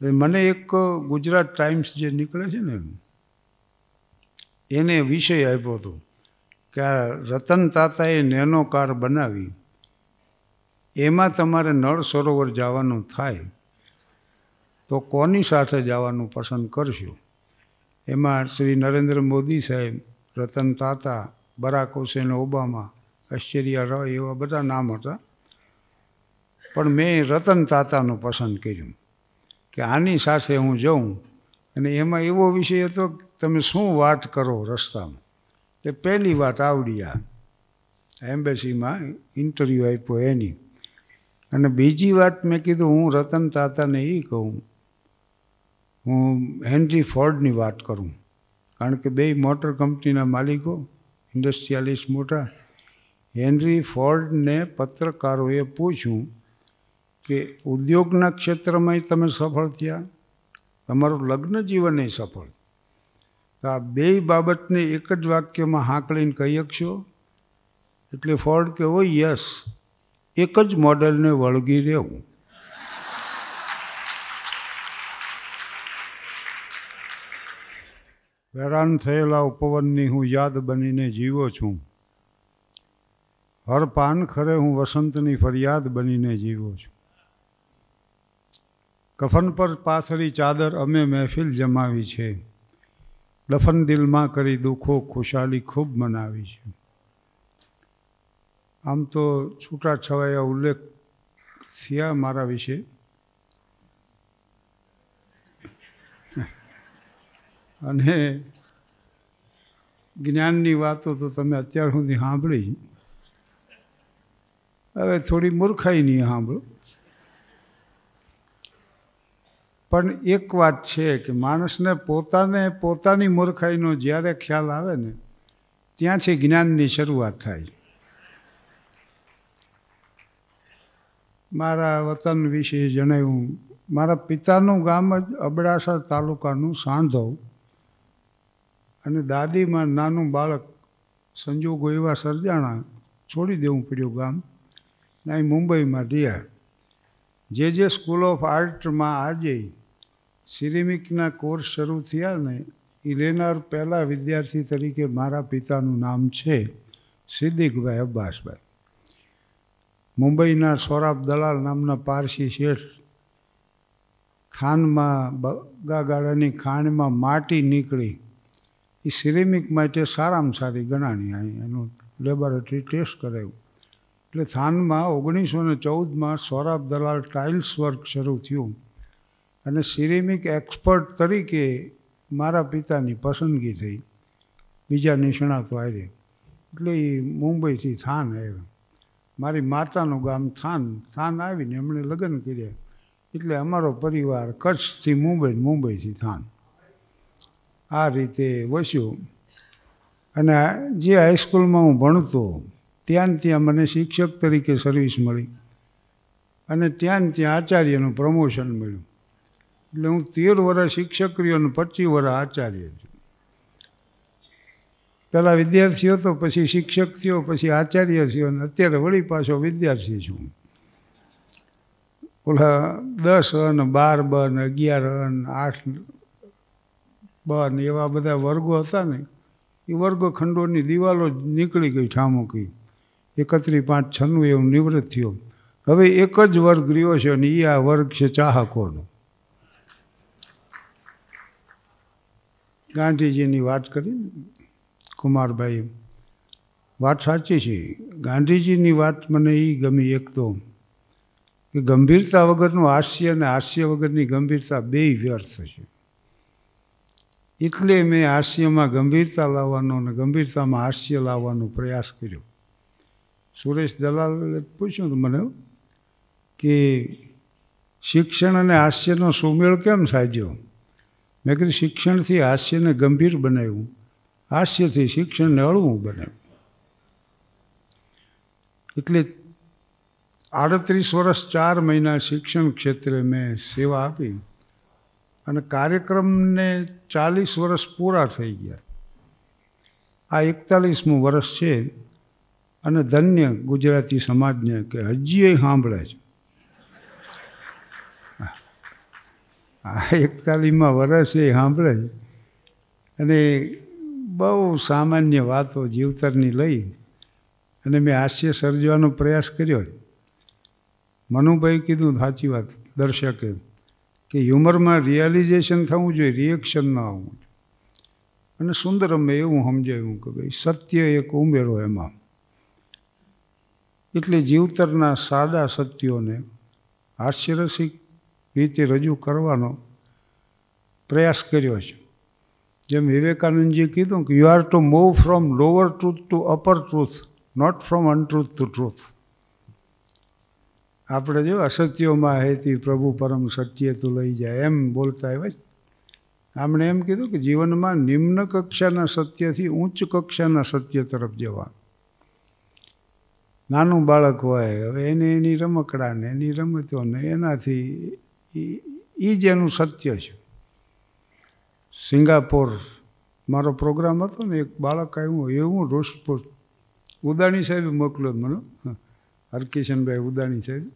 મને એક ગુજરાત ટાઈમ્સ જે નીકળે છે ને એને વિષય આપ્યો હતો કે આ રતન તાતાએ નેનો કાર બનાવી એમાં તમારે નળ સરોવર જવાનું થાય તો કોની સાથે જવાનું પસંદ કરશો એમાં શ્રી નરેન્દ્ર મોદી સાહેબ Ratan Tata Barack Hussein Obama Aishwarya Roy એવા બધા નામ હતા પણ મેં રતન તાતાનું પસંદ કર્યું કે આની સાથે હું જઉં અને એમાં એવો વિષય હતો કે તમે શું વાત કરો રસ્તામાં એટલે પહેલી વાત આવડી આ એમ્બેસીમાં ઇન્ટરવ્યૂ આપ્યો એની અને બીજી વાત મેં કીધું હું રતન તાતાને એ કહું હું હેનરી ફોર્ડની વાત કરું કારણ કે બે મોટર કંપનીના માલિકો ઇન્ડસ્ટ્રીયાલિસ્ટ મોટા હેનરી ફોર્ડને પત્રકારોએ પૂછ્યું કે ઉદ્યોગના ક્ષેત્રમાંય તમે સફળ થયા તમારું લગ્ન જીવન સફળ તો આ બે બાબતને એક જ વાક્યમાં હાંકળીને કહી શકશો એટલે ફળ કેવો યસ એક જ મોડલને વળગી રહેવું હેરાન થયેલા ઉપવનની હું યાદ બનીને જીવો છું હર પાન ખરે હું વસંતની ફરિયાદ બનીને જીવો છું કફન પર પાથરી ચાદર અમે મહેફિલ જમાવી છે દફન દિલમાં કરી દુઃખો ખુશાલી ખૂબ મનાવી છે આમ તો છૂટા છવાયા ઉલ્લેખ થયા મારા વિશે અને જ્ઞાનની વાતો તો તમે અત્યાર સુધી સાંભળી હવે થોડી મૂર્ખાઈ નહીં સાંભળો પણ એક વાત છે કે માણસને પોતાને પોતાની મૂર્ખાઈનો જ્યારે ખ્યાલ આવે ને ત્યાંથી જ્ઞાનની શરૂઆત થાય મારા વતન વિશે જણાવ્યું મારા પિતાનું ગામ જ અબડાસા તાલુકાનું સાંધવ અને દાદીમાં નાનું બાળક સંજોગો એવા સર્જાણા છોડી દેવું પડ્યું ગામ અહીં મુંબઈમાં રહ્યા જે જે સ્કૂલ ઓફ આર્ટમાં આજે સિરેમિકના કોર્સ શરૂ થયા ને એ લેનાર પહેલાં વિદ્યાર્થી તરીકે મારા પિતાનું નામ છે સિદ્દિકભાઈ અબ્બાસભાઈ મુંબઈના સોરાબ દલાલ નામના પારસી શેઠ ખાનમાં બગાગાળાની ખાણમાં માટી નીકળી એ સિરેમિક માટે સારામાં સારી ગણાણી અહીં એનું લેબોરેટરી ટેસ્ટ કરાયું એટલે થાનમાં ઓગણીસો ને ચૌદમાં સોરાબ દલાલ ટાઇલ્સ વર્ક શરૂ થયું અને સિરેમિક એક્સપર્ટ તરીકે મારા પિતાની પસંદગી થઈ બીજા નિષ્ણાતો આવ્યા એટલે એ મુંબઈથી થાન આવ્યો મારી માતાનું ગામ થાન થાન આવીને એમણે લગ્ન કર્યા એટલે અમારો પરિવાર કચ્છથી મુંબઈ મુંબઈથી થાન આ રીતે વસ્યો અને જે હાઈસ્કૂલમાં હું ભણતો ત્યાં ત્યાં મને શિક્ષક તરીકે સર્વિસ મળી અને ત્યાં ત્યાં આચાર્યનું પ્રમોશન મળ્યું એટલે હું તેર વર્ષ શિક્ષક રહ્યો અને પચીસ વર્ષ આચાર્ય છું પહેલાં વિદ્યાર્થીઓ તો પછી શિક્ષક થયો પછી આચાર્ય થયો અને અત્યારે વળી પાછો વિદ્યાર્થી છું ઓલા દસ અન બાર બન અગિયાર અન આઠ બન એવા બધા વર્ગો હતા ને એ વર્ગખંડોની દિવાલો જ નીકળી ગઈ ઠામુકી એકત્રી પાંચ છન્નું એવું નિવૃત્ત થયો હવે એક જ વર્ગ રહ્યો છે અને એ આ વર્ગ છે ચાહકોનો ગાંધીજીની વાત કરી કુમારભાઈ વાત સાચી છે ગાંધીજીની વાત મને એ ગમી એક તો કે ગંભીરતા વગરનું હાસ્ય અને હાસ્ય વગરની ગંભીરતા બે વ્યર્થ છે એટલે મેં હાસ્યમાં ગંભીરતા લાવવાનો અને ગંભીરતામાં હાસ્ય લાવવાનો પ્રયાસ કર્યો સુરેશ દલાલે પૂછ્યું મને કે શિક્ષણ અને હાસ્યનો સુમેળ કેમ સાજ્યો મેં કીધું શિક્ષણથી હાસ્યને ગંભીર બનાવ્યું હાસ્યથી શિક્ષણને હળવું બનાવ્યું એટલે આડત્રીસ વર્ષ ચાર મહિના શિક્ષણ ક્ષેત્રે મેં સેવા આપી અને કાર્યક્રમને ચાલીસ વર્ષ પૂરા થઈ ગયા આ એકતાલીસમું વર્ષ છે અને ધન્ય ગુજરાતી સમાજને કે હજીએ સાંભળે છે આ એકતાલીમાં વરસ એ સાંભળે અને બહુ સામાન્ય વાતો જીવતરની લઈ અને મેં હાસ્ય સર્જવાનો પ્રયાસ કર્યો મનુભાઈ કીધું સાચી વાત દર્શકે કે હ્યુમરમાં રિયલાઇઝેશન થવું જોઈએ રિએક્શન ન આવવું જોઈએ અને સુંદર અમે એવું સમજાયું કે ભાઈ સત્ય એક ઉમેરો એમાં એટલે જીવતરના સાદા સત્યોને હાસ્યરસિક રીતે રજૂ કરવાનો પ્રયાસ કર્યો છે જેમ વિવેકાનંદજીએ કીધું કે you are to move from lower truth to upper truth not from untruth to truth આપણે જો અસત્યોમાં હેતી પ્રભુ પરમ સત્ય તું લઈ જાય એમ બોલતા આવ્યા આમણે એમ કીધું કે જીવનમાં નિમ્ન કક્ષાના સત્યથી ઉચ્ચ કક્ષાના સત્ય તરફ જવા નાનું બાળક હોય હવે એને એની રમકડાને એની રમતોને એનાથી એ જ એનું સત્ય છે સિંગાપોર મારો પ્રોગ્રામ હતો ને એક બાળક આવ્યું એવું રોષપોષ ઉદાણી સાહેબ મોકલ્યો મને હરકિશનભાઈ ઉદાણી સાહેબ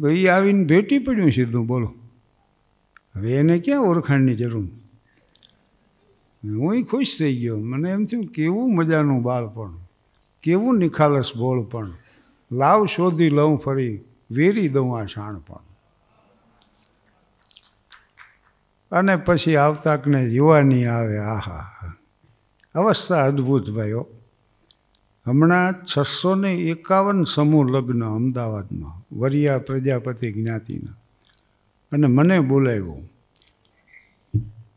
તો એ આવીને ભેટી પડ્યું સીધું બોલો હવે એને ક્યાં ઓળખાણની જરૂર હું ખુશ થઈ ગયો મને એમ થયું કેવું મજાનું બાળપણ કેવું નિખાલસ ભોળપણ લાવ શોધી લઉં ફરી વેરી દઉં આ શાણ પણ અને પછી આવતાકને યુવાની આવે આહા અવસ્થા અદ્ભુત ભાઈઓ હમણાં છસો ને એકાવન સમૂહ લગ્ન અમદાવાદમાં વરિયા પ્રજાપતિ જ્ઞાતિના અને મને બોલાવ્યો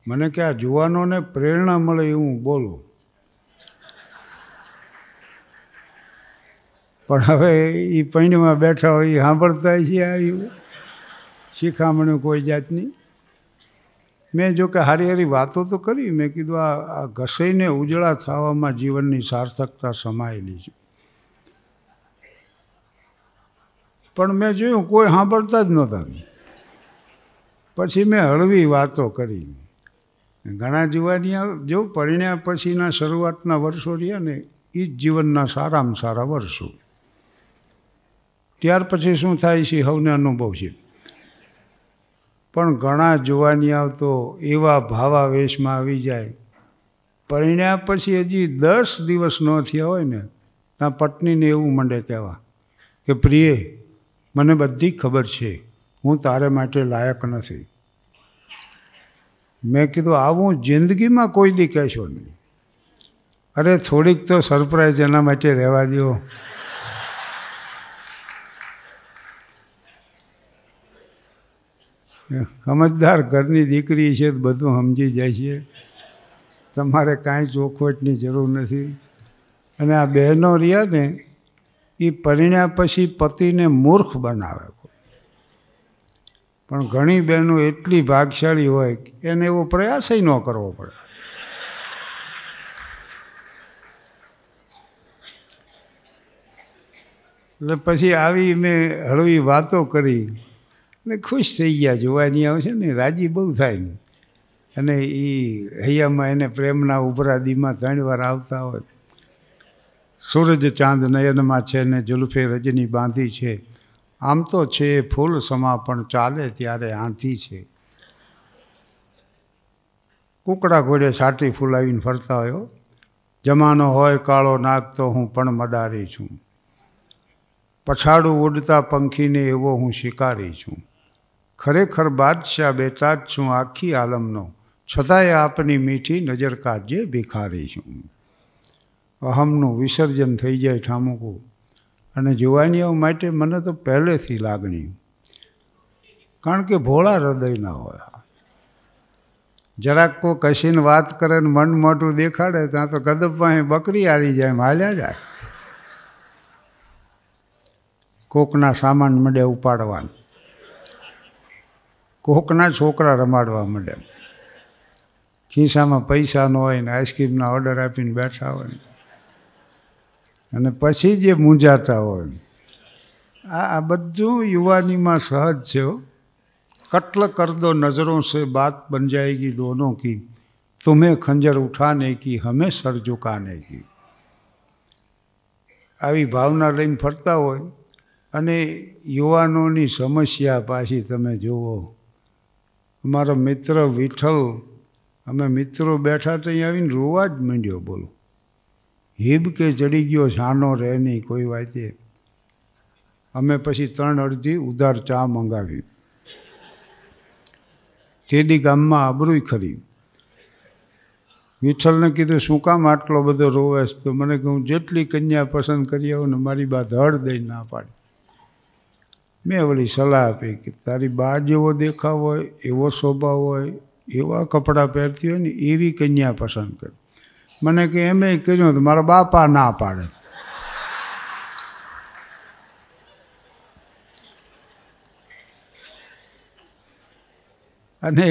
મને કે આ જુવાનોને પ્રેરણા મળે એવું બોલું પણ હવે એ પૈણીમાં બેઠા હોય એ સાંભળતા છે આવી શિખામણ કોઈ જાતની મેં જો કે હારી હારી વાતો તો કરી મેં કીધું આ ઘસાઈને ઉજળા થવામાં જીવનની સાર્થકતા સમાયેલી છે પણ મેં જોયું કોઈ સાંભળતા જ નહોતા પછી મેં હળવી વાતો કરી ઘણા જુવાનિયા જો પરિણ્યા પછીના શરૂઆતના વર્ષો રહ્યા ને એ જ જીવનના સારામાં સારા વર્ષો ત્યાર પછી શું થાય છે હવને અનુભવ છે પણ ઘણા જોવાની આવતો એવા ભાવાવેશમાં આવી જાય પરિણ્યા પછી હજી દસ દિવસ ન થયા હોય ને ત્યાં પત્નીને એવું માંડે કહેવા કે પ્રિય મને બધી ખબર છે હું તારે માટે લાયક નથી મેં કીધું આવું જિંદગીમાં કોઈ દી કહેશો નહીં અરે થોડીક તો સરપ્રાઈઝ એના માટે રહેવા દો સમજદાર ઘરની દીકરી છે બધું સમજી જાય છે તમારે કાંઈ ચોખવટની જરૂર નથી અને આ બહેનો રહ્યા ને એ પરિણ્યા પછી પતિને મૂર્ખ બનાવે પણ ઘણી બહેનો એટલી ભાગશાળી હોય એને એવો પ્રયાસય ન કરવો પડે એટલે પછી આવી મેં હળવી વાતો કરી અને ખુશ થઈ ગયા જોવાની આવશે ને રાજી બહુ થાય અને એ હૈયામાં એને પ્રેમના ઉભરાદીમાં ત્રણ વાર આવતા હોય સૂરજ ચાંદ નયનમાં છે ને જુલ્ફે રજની બાંધી છે આમ તો છે ફૂલ સમાપણ ચાલે ત્યારે આંધી છે કુકડા ઘોડે સાટી ફૂલાવીને ફરતા હોય જમાનો હોય કાળો નાગ તો હું પણ મડારી છું પછાડું ઉડતા પંખીને એવો હું શિકારી છું ખરેખર બાદશાહ બેતાજ છું આખી આલમનો છતાંય આપની મીઠી નજર કાજે ભિખારી છું અહમનું વિસર્જન થઈ જાય ઠામુકું અને જુવાનીઓ માટે મને તો પહેલેથી લાગણી કારણ કે ભોળા હૃદયના હોય જરાક કો કશીને વાત કરે ને મન મોટું દેખાડે ત્યાં તો ગદબ પાસે બકરી આવી જાય માલ્યા જાય કોકના સામાન મંડે ઉપાડવાનું કોકના છોકરા રમાડવા માંડ્યા ખિસ્સામાં પૈસા ન હોય ને આઈસ્ક્રીમના ઓર્ડર આપીને બેઠા હોય અને પછી જે મૂંઝાતા હોય આ આ બધું યુવાનીમાં સહજ છે કત્લ કરદો નજરો સે બાત બન જાયગી દોનો કી તુમે ખંજર ઉઠાને કી હમે સર ઝુકાને કી આવી ભાવના લઈને ફરતા હોય અને યુવાનોની સમસ્યા પાછી તમે જુઓ અમારો મિત્ર વિઠ્ઠલ અમે મિત્રો બેઠા તો અહીં આવીને રોવા જ માંડ્યો બોલો હિબ કે ચડી ગયો શાનો રહે નહીં કોઈ વાતે અમે પછી ત્રણ અડધી ઉધાર ચા મંગાવી તેડી ગામમાં આબરૂય ખરી વિઠ્ઠલને કીધું શું કામ આટલો બધો રોવેશ તો મને કહું જેટલી કન્યા પસંદ કરી આવું ને મારી બા ધડ દઈ ના પાડી મેં વળી સલાહ આપી કે તારી બા જેવો દેખાવ હોય એવો શોભા હોય એવા કપડાં પહેરતી હોય ને એવી કન્યા પસંદ કર મને કે એમ કર્યું તો મારા બાપા ના પાડે અને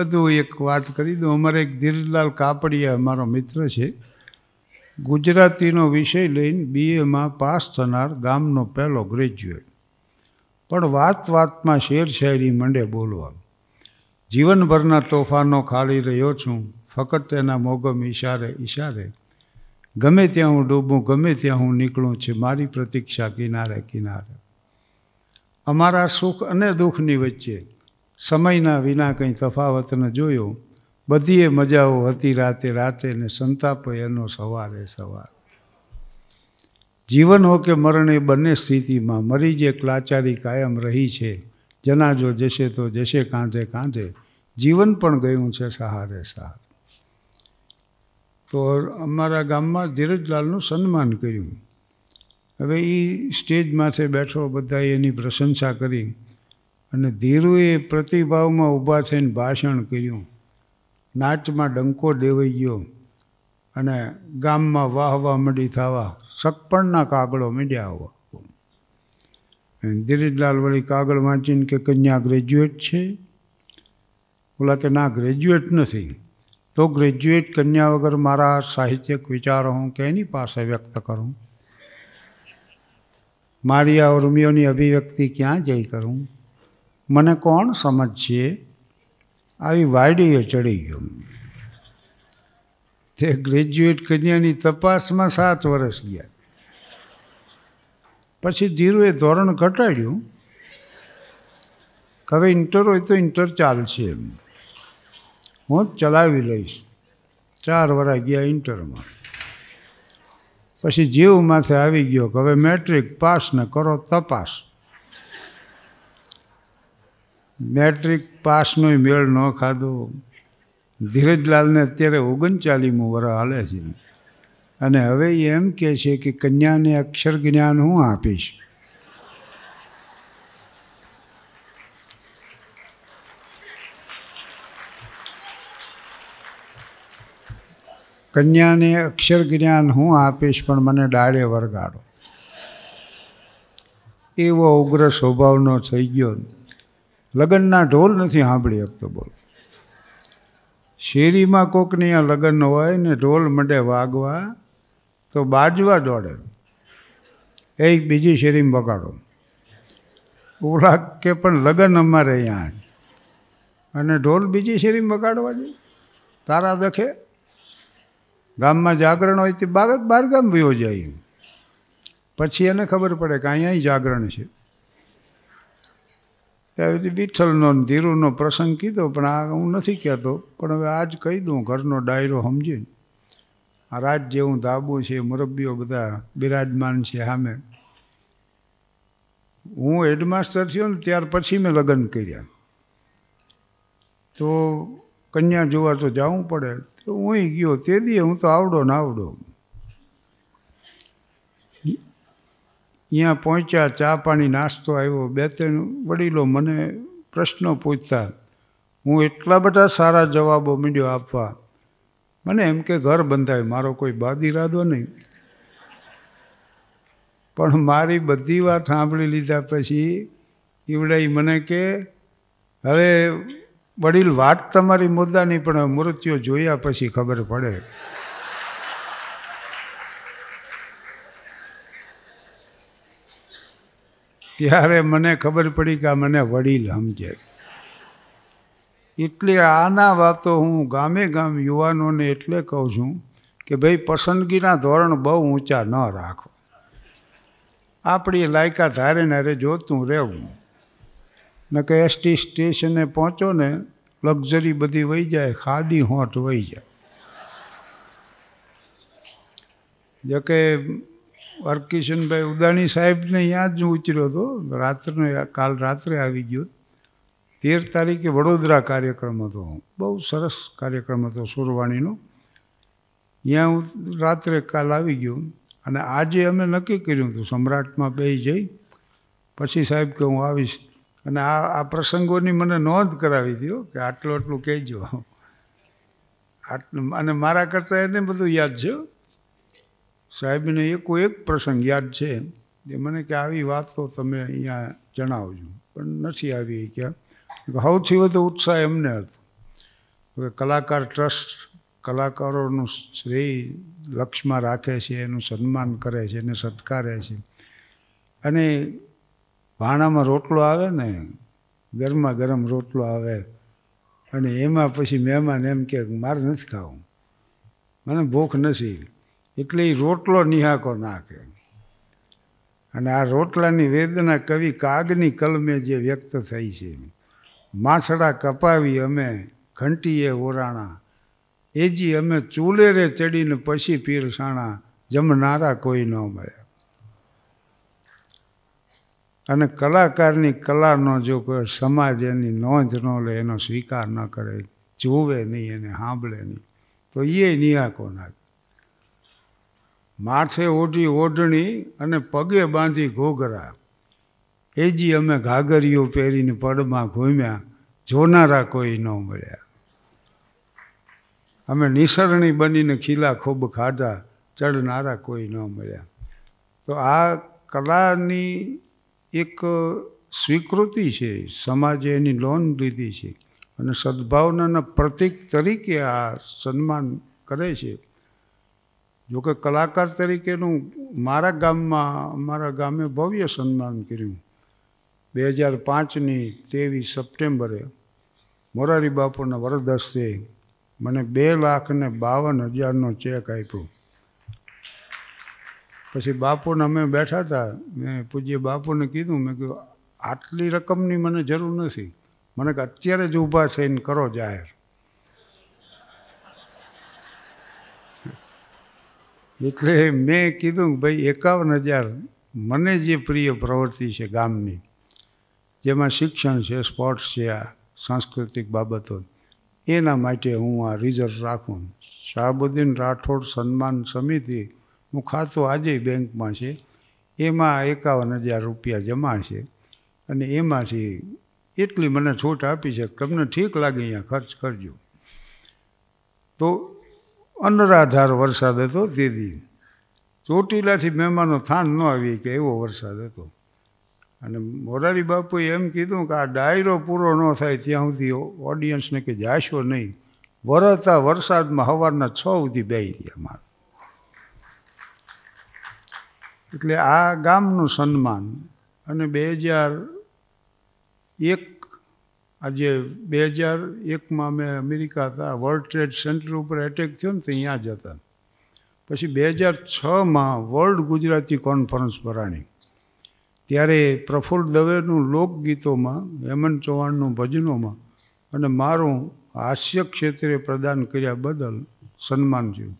બધું એક વાત કરી દઉં અમારે એક ધીરલાલ કાપડિયા અમારો મિત્ર છે ગુજરાતીનો વિષય લઈને બીએમાં પાસ થનાર ગામનો પહેલો ગ્રેજ્યુએટ પણ વાત વાતમાં શેર શાયરી મંડે બોલવા જીવનભરના તોફાનો ખાલી રહ્યો છું ફક્ત તેના મોગમ ઈશારે ઈશારે ગમે ત્યાં હું ડૂબું ગમે ત્યાં હું નીકળું છે મારી પ્રતીક્ષા કિનારે કિનારે અમારા સુખ અને દુઃખની વચ્ચે સમયના વિના કંઈ તફાવતને જોયો બધીએ મજાઓ હતી રાતે રાતે ને સંતાપ એનો સવારે સવારે જીવન હો કે મરણ એ બંને સ્થિતિમાં મરી જે ક્લાચારી કાયમ રહી છે જના જો જશે તો જશે કાંધે કાંધે જીવન પણ ગયું છે સહારે સહારે તો અમારા ગામમાં ધીરજલાલનું સન્માન કર્યું હવે એ સ્ટેજ માથે બેઠો બધાએ એની પ્રશંસા કરી અને ધીરુએ પ્રતિભાવમાં ઊભા થઈને ભાષણ કર્યું નાચમાં ડંકો દેવાઈ ગયો અને ગામમાં વાહવા મંડી થવા સકપણના કાગળો મીડ્યા હોવા ધીરજલાલ વળી કાગળ વાંચીને કે કન્યા ગ્રેજ્યુએટ છે ઓલા કે ના ગ્રેજ્યુએટ નથી તો ગ્રેજ્યુએટ કન્યા વગર મારા સાહિત્યિક વિચારો હું કેની પાસે વ્યક્ત કરું મારી આ ઉર્મિઓની અભિવ્યક્તિ ક્યાં જઈ કરું મને કોણ સમજશે આવી વાયડીએ ચડી ગયો તે ગ્રેજ્યુએટ કન્યાની તપાસમાં સાત વર્ષ ગયા પછી ધીરુએ ધોરણ ઘટાડ્યું હવે ઇન્ટર હોય તો ઇન્ટર ચાલશે એમ હું જ ચલાવી લઈશ ચાર વર્ષ ગયા ઇન્ટરમાં પછી જીવ માથે આવી ગયો કે હવે મેટ્રિક પાસ ને કરો તપાસ મેટ્રિક પાસનો મેળ ન ખાધો ધીરજલાલને અત્યારે ઓગણચાલીમું વર હાલે છે અને હવે એ એમ કહે છે કે કન્યાને અક્ષર જ્ઞાન હું આપીશ કન્યાને અક્ષર જ્ઞાન હું આપીશ પણ મને ડાળે વરગાડો એવો ઉગ્ર સ્વભાવનો થઈ ગયો લગ્નના ઢોલ નથી સાંભળી શકતો બોલો શેરીમાં કોકની આ લગ્ન હોય ને ઢોલ મંડે વાગવા તો બાજવા દોડે એક બીજી શેરીમાં બગાડો ઓલા કે પણ લગ્ન અમારે અહીંયા અને ઢોલ બીજી શેરીમાં બગાડવા જોઈએ તારા દખે ગામમાં જાગરણ હોય તે બાર બાર ગામ વયો જાય પછી એને ખબર પડે કે અહીંયા જાગરણ છે ત્યારે વિઠ્ઠલનો ધીરુનો પ્રસંગ કીધો પણ આ હું નથી કહેતો પણ હવે આજ કહી દઉં ઘરનો ડાયરો સમજીને આ રાત જેવું ધાબુ છે મુરબ્બીઓ બધા બિરાજમાન છે સામે હું હેડમાસ્ટર થયો ને ત્યાર પછી મેં લગ્ન કર્યા તો કન્યા જોવા તો જવું પડે તો હું ગયો તે દી હું તો આવડો ને આવડો અહીંયા પહોંચ્યા ચા પાણી નાસ્તો આવ્યો બે ત્રણ વડીલો મને પ્રશ્નો પૂછતા હું એટલા બધા સારા જવાબો મીડ્યો આપવા મને એમ કે ઘર બંધાય મારો કોઈ બાદ ઇરાદો નહીં પણ મારી બધી વાત સાંભળી લીધા પછી ઈવડાઈ મને કે હવે વડીલ વાત તમારી મુદ્દાની પણ મૃત્યુ જોયા પછી ખબર પડે ત્યારે મને ખબર પડી કે મને વડીલ સમજે એટલે આના વાતો હું ગામે ગામ યુવાનોને એટલે કહું છું કે ભાઈ પસંદગીના ધોરણ બહુ ઊંચા ન રાખો આપણી લાયકા ધારે ને જોતું રહેવું ન કે એસટી સ્ટેશને પહોંચો ને લક્ઝરી બધી વહી જાય ખાદી હોટ વહી જાય જો કે વરકિશનભાઈ ઉદાણી સાહેબને અહીંયા જ હું ઉતર્યો હતો રાત્રે કાલ રાત્રે આવી ગયો તેર તારીખે વડોદરા કાર્યક્રમ હતો બહુ સરસ કાર્યક્રમ હતો સુરવાણીનો અહીંયા હું રાત્રે કાલ આવી ગયો અને આજે અમે નક્કી કર્યું હતું સમ્રાટમાં બે જઈ પછી સાહેબ કે હું આવીશ અને આ આ પ્રસંગોની મને નોંધ કરાવી દો કે આટલું આટલું કહેજો આટલું અને મારા કરતાં એને બધું યાદ છે સાહેબને એકો એક પ્રસંગ યાદ છે એ મને કે આવી વાત તો તમે અહીંયા જણાવજો પણ નથી આવી ક્યાં સૌથી વધુ ઉત્સાહ એમને હતો કલાકાર ટ્રસ્ટ કલાકારોનું શ્રેય લક્ષમાં રાખે છે એનું સન્માન કરે છે એને સત્કારે છે અને ભાણામાં રોટલો આવે ને ગરમા ગરમ રોટલો આવે અને એમાં પછી મહેમાન એમ કે મારે નથી ખાવું મને ભૂખ નથી એટલે એ રોટલો નિહાકો નાખે અને આ રોટલાની વેદના કવિ કાગની કલમે જે વ્યક્ત થઈ છે માછડા કપાવી અમે ઘંટીએ ઓરાણા એજી અમે ચૂલેરે ચડીને પછી પીરસાણા જમનારા કોઈ ન મળ્યા અને કલાકારની કલાનો જો કોઈ સમાજ એની નોંધ ન લે એનો સ્વીકાર ન કરે જોવે નહીં એને સાંભળે નહીં તો એ નિહાકો નાખે માથે ઓઢી ઓઢણી અને પગે બાંધી ઘોઘરા એ જે અમે ઘાઘરીઓ પહેરીને પડમાં ઘૂમ્યા જોનારા કોઈ ન મળ્યા અમે નિસરણી બનીને ખીલા ખૂબ ખાધા ચડનારા કોઈ ન મળ્યા તો આ કલાની એક સ્વીકૃતિ છે સમાજે એની લોન લીધી છે અને સદ્ભાવનાના પ્રતીક તરીકે આ સન્માન કરે છે જોકે કલાકાર તરીકેનું મારા ગામમાં અમારા ગામે ભવ્ય સન્માન કર્યું બે હજાર પાંચની ત્રેવીસ સપ્ટેમ્બરે મોરારી બાપુના વરદસ્તે મને બે લાખને બાવન હજારનો ચેક આપ્યો પછી બાપુને અમે બેઠા હતા મેં પૂજ્ય બાપુને કીધું મેં કીધું આટલી રકમની મને જરૂર નથી મને કે અત્યારે જ ઊભા થઈને કરો જાહેર એટલે મેં કીધું ભાઈ એકાવન હજાર મને જે પ્રિય પ્રવૃત્તિ છે ગામની જેમાં શિક્ષણ છે સ્પોર્ટ્સ છે આ સાંસ્કૃતિક બાબતો એના માટે હું આ રિઝર્વ રાખું શાહબુદ્દીન રાઠોડ સન્માન સમિતિ હું ખાતું આજે બેંકમાં છે એમાં એકાવન હજાર રૂપિયા જમા છે અને એમાંથી એટલી મને છૂટ આપી છે તમને ઠીક લાગે અહીંયા ખર્ચ કરજો તો અનરાધાર વરસાદ હતો તે દી ચોટીલાથી મહેમાનો થાન ન આવી કે એવો વરસાદ હતો અને મોરારી બાપુએ એમ કીધું કે આ ડાયરો પૂરો ન થાય ત્યાં સુધી ઓડિયન્સને કે જાશો નહીં વરતા વરસાદમાં સવારના છ સુધી બે રહ્યા મારે એટલે આ ગામનું સન્માન અને બે હજાર એક આજે બે હજાર એકમાં અમે અમેરિકા હતા વર્લ્ડ ટ્રેડ સેન્ટર ઉપર એટેક થયો ને ત્યાં જ હતા પછી બે હજાર છમાં વર્લ્ડ ગુજરાતી કોન્ફરન્સ ભરાણી ત્યારે પ્રફુલ્લ દવેનું લોકગીતોમાં હેમંત ચૌહાણનું ભજનોમાં અને મારું હાસ્ય ક્ષેત્રે પ્રદાન કર્યા બદલ સન્માન થયું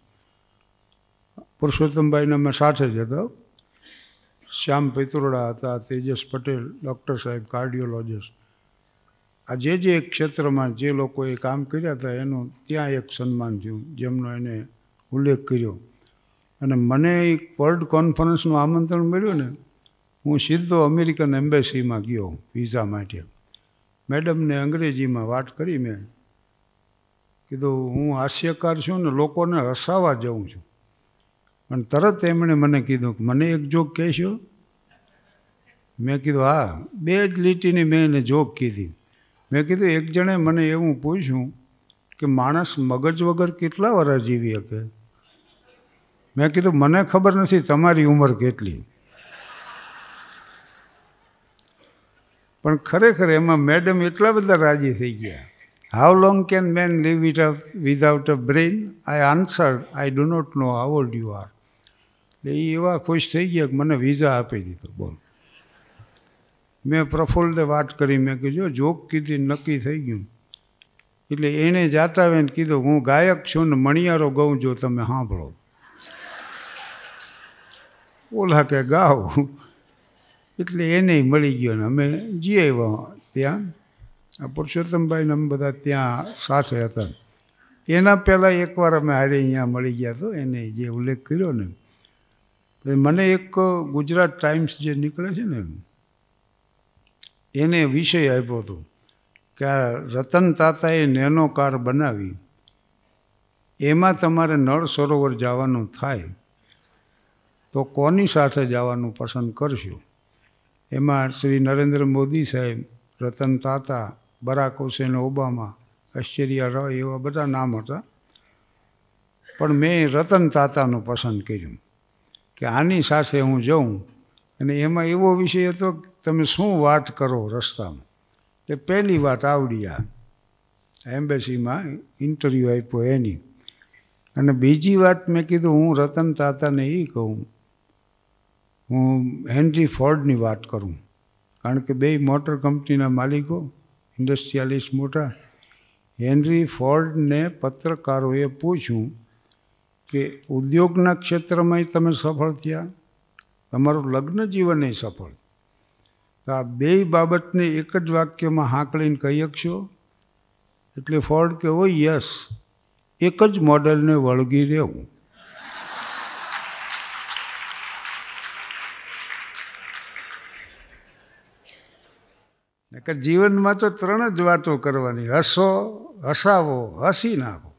પુરુષોત્તમભાઈને અમે સાથે જ હતા શ્યામ પિત્રોડા હતા તેજસ પટેલ ડૉક્ટર સાહેબ કાર્ડિયોલોજિસ્ટ આ જે જે ક્ષેત્રમાં જે લોકોએ કામ કર્યા હતા એનું ત્યાં એક સન્માન થયું જેમનો એને ઉલ્લેખ કર્યો અને મને એક વર્લ્ડ કોન્ફરન્સનું આમંત્રણ મળ્યું ને હું સીધો અમેરિકન એમ્બેસીમાં ગયો વિઝા માટે મેડમને અંગ્રેજીમાં વાત કરી મેં કીધું હું હાસ્યકાર છું ને લોકોને હસાવા જઉં છું પણ તરત એમણે મને કીધું કે મને એક જોક કહેશો મેં કીધું હા બે જ લીટીની મેં એને જોક કીધી મેં કીધું એક જણે મને એવું પૂછ્યું કે માણસ મગજ વગર કેટલા વરસ જીવી શકે મેં કીધું મને ખબર નથી તમારી ઉંમર કેટલી પણ ખરેખર એમાં મેડમ એટલા બધા રાજી થઈ ગયા how long can man live it without a brain I answer I do not know how old you are એટલે એ એવા ખુશ થઈ ગયા કે મને વિઝા આપી દીધો બોલ મેં પ્રફુલ્લે વાત કરી મેં કીધું જોક કીધી નક્કી થઈ ગયું એટલે એણે જાતા એને કીધું હું ગાયક છું ને મણિયારો ગઉં જો તમે સાંભળો ઓલા કે ગાઓ એટલે એને મળી ગયો ને અમે જઈ ત્યાં આ પુરુષોત્તમભાઈને અમે બધા ત્યાં સાથે હતા એના પહેલાં એકવાર અમે હારે અહીંયા મળી ગયા તો એને જે ઉલ્લેખ કર્યો ને મને એક ગુજરાત ટાઈમ્સ જે નીકળે છે ને એને વિષય આપ્યો હતો કે આ રતન તાતાએ નેનો કાર બનાવી એમાં તમારે નળ સરોવર જવાનું થાય તો કોની સાથે જવાનું પસંદ કરશો એમાં શ્રી નરેન્દ્ર મોદી સાહેબ Ratan Tata Barack Hussein Obama Aishwarya Rai એવા બધા નામ હતા પણ મેં રતન તાતાનું પસંદ કર્યું કે આની સાથે હું જઉં અને એમાં એવો વિષય હતો તમે શું વાત કરો રસ્તામાં એટલે પહેલી વાત આવડી આ એમ્બેસીમાં ઇન્ટરવ્યૂ આપ્યો એની અને બીજી વાત મેં કીધું હું રતન તાતાને એ કહું હું હેનરી ફોર્ડની વાત કરું કારણ કે બે મોટર કંપનીના માલિકો ઇન્ડસ્ટ્રીયાલિસ્ટ મોટા હેનરી ફોર્ડને પત્રકારોએ પૂછ્યું કે ઉદ્યોગના ક્ષેત્રમાં તમે સફળ થયા તમારું લગ્ન જીવનય સફળ તો આ બે બાબતને એક જ વાક્યમાં હાંકળીને કહી શકશો એટલે ફોર્ડ કહેવો યસ એક જ મોડલને વળગી રહેવું કે જીવનમાં તો ત્રણ જ વાતો કરવાની હસો હસાવો હસી નાખો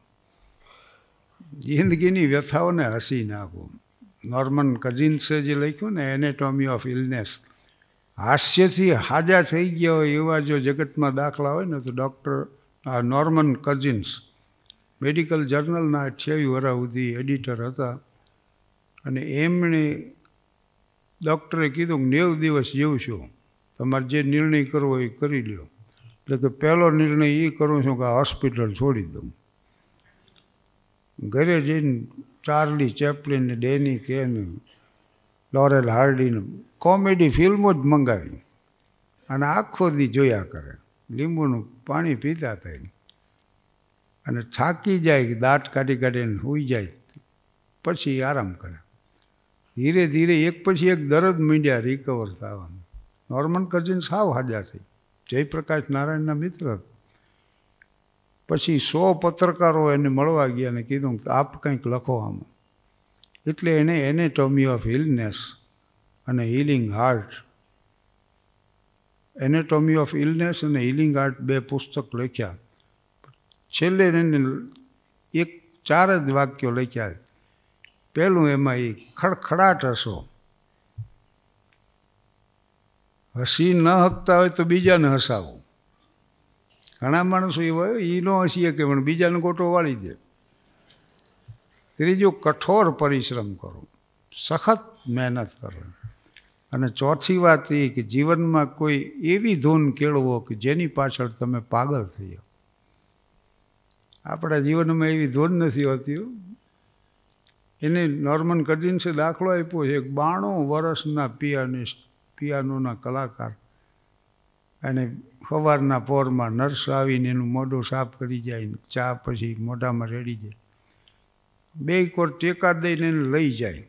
જિંદગીની વ્યથાઓને હસી નાખો નોર્મન કઝિન્સે જે લખ્યું ને એનેટોમી ઓફ ઇલનેસ હાસ્યથી હાજા થઈ ગયા હોય એવા જો જગતમાં દાખલા હોય ને તો ડૉક્ટર આ નોર્મન કઝિન્સ મેડિકલ જર્નલના અઠ્યાવી વર્ષ સુધી એડિટર હતા અને એમણે ડૉક્ટરે કીધું કે નેવ દિવસ જેવું છું તમારે જે નિર્ણય કરવો એ કરી લો એટલે કે પહેલો નિર્ણય એ કરું છું કે આ હોસ્પિટલ છોડી દઉં ઘરે જઈને Charlie Chaplin Danny Kaye Laurel હાર્ડીને કોમેડી ફિલ્મો જ મંગાવી અને આખો દી જોયા કરે લીંબુનું પાણી પીતા થાય અને થાકી જાય દાંત કાઢી કાઢીને સૂઈ જાય પછી આરામ કરે ધીરે ધીરે એક પછી એક દરદ મીંડ્યા રિકવર થવાનું નોર્મન કરજીન સાવ હાજર થઈ જયપ્રકાશ નારાયણના મિત્ર પછી સો પત્રકારો એને મળવા ગયા અને કીધું આપ કંઈક લખો આમાં એટલે એને એનેટોમી ઓફ હિલનેસ અને healing heart anatomy of illness અને હિલિંગ આર્ટ બે પુસ્તક લખ્યા છેલ્લે એને એક ચાર જ વાક્યો લખ્યા પહેલું એમાં એ ખડખડાટ હસો હસી ન હકતા હોય તો બીજાને હસાવો ઘણા માણસો એ હોય એ ન હસી શકે પણ બીજાને ગોટો વાળી દે ત્રીજું કઠોર પરિશ્રમ કરો સખત મહેનત કરો અને ચોથી વાત એ કે જીવનમાં કોઈ એવી ધૂન કેળવો કે જેની પાછળ તમે પાગલ થયો આપણા જીવનમાં એવી ધૂન નથી હોતી એને નોર્મન કઝિન્સે દાખલો આપ્યો છે એક બાણું વર્ષના પિયાનિસ્ટ પિયાનોના કલાકાર અને સવારના પોરમાં નર્સ આવીને એનું મોઢું સાફ કરી જાય ચા પછી મોઢામાં રેડી જાય બે કોર ટેકા દઈને એને લઈ જાય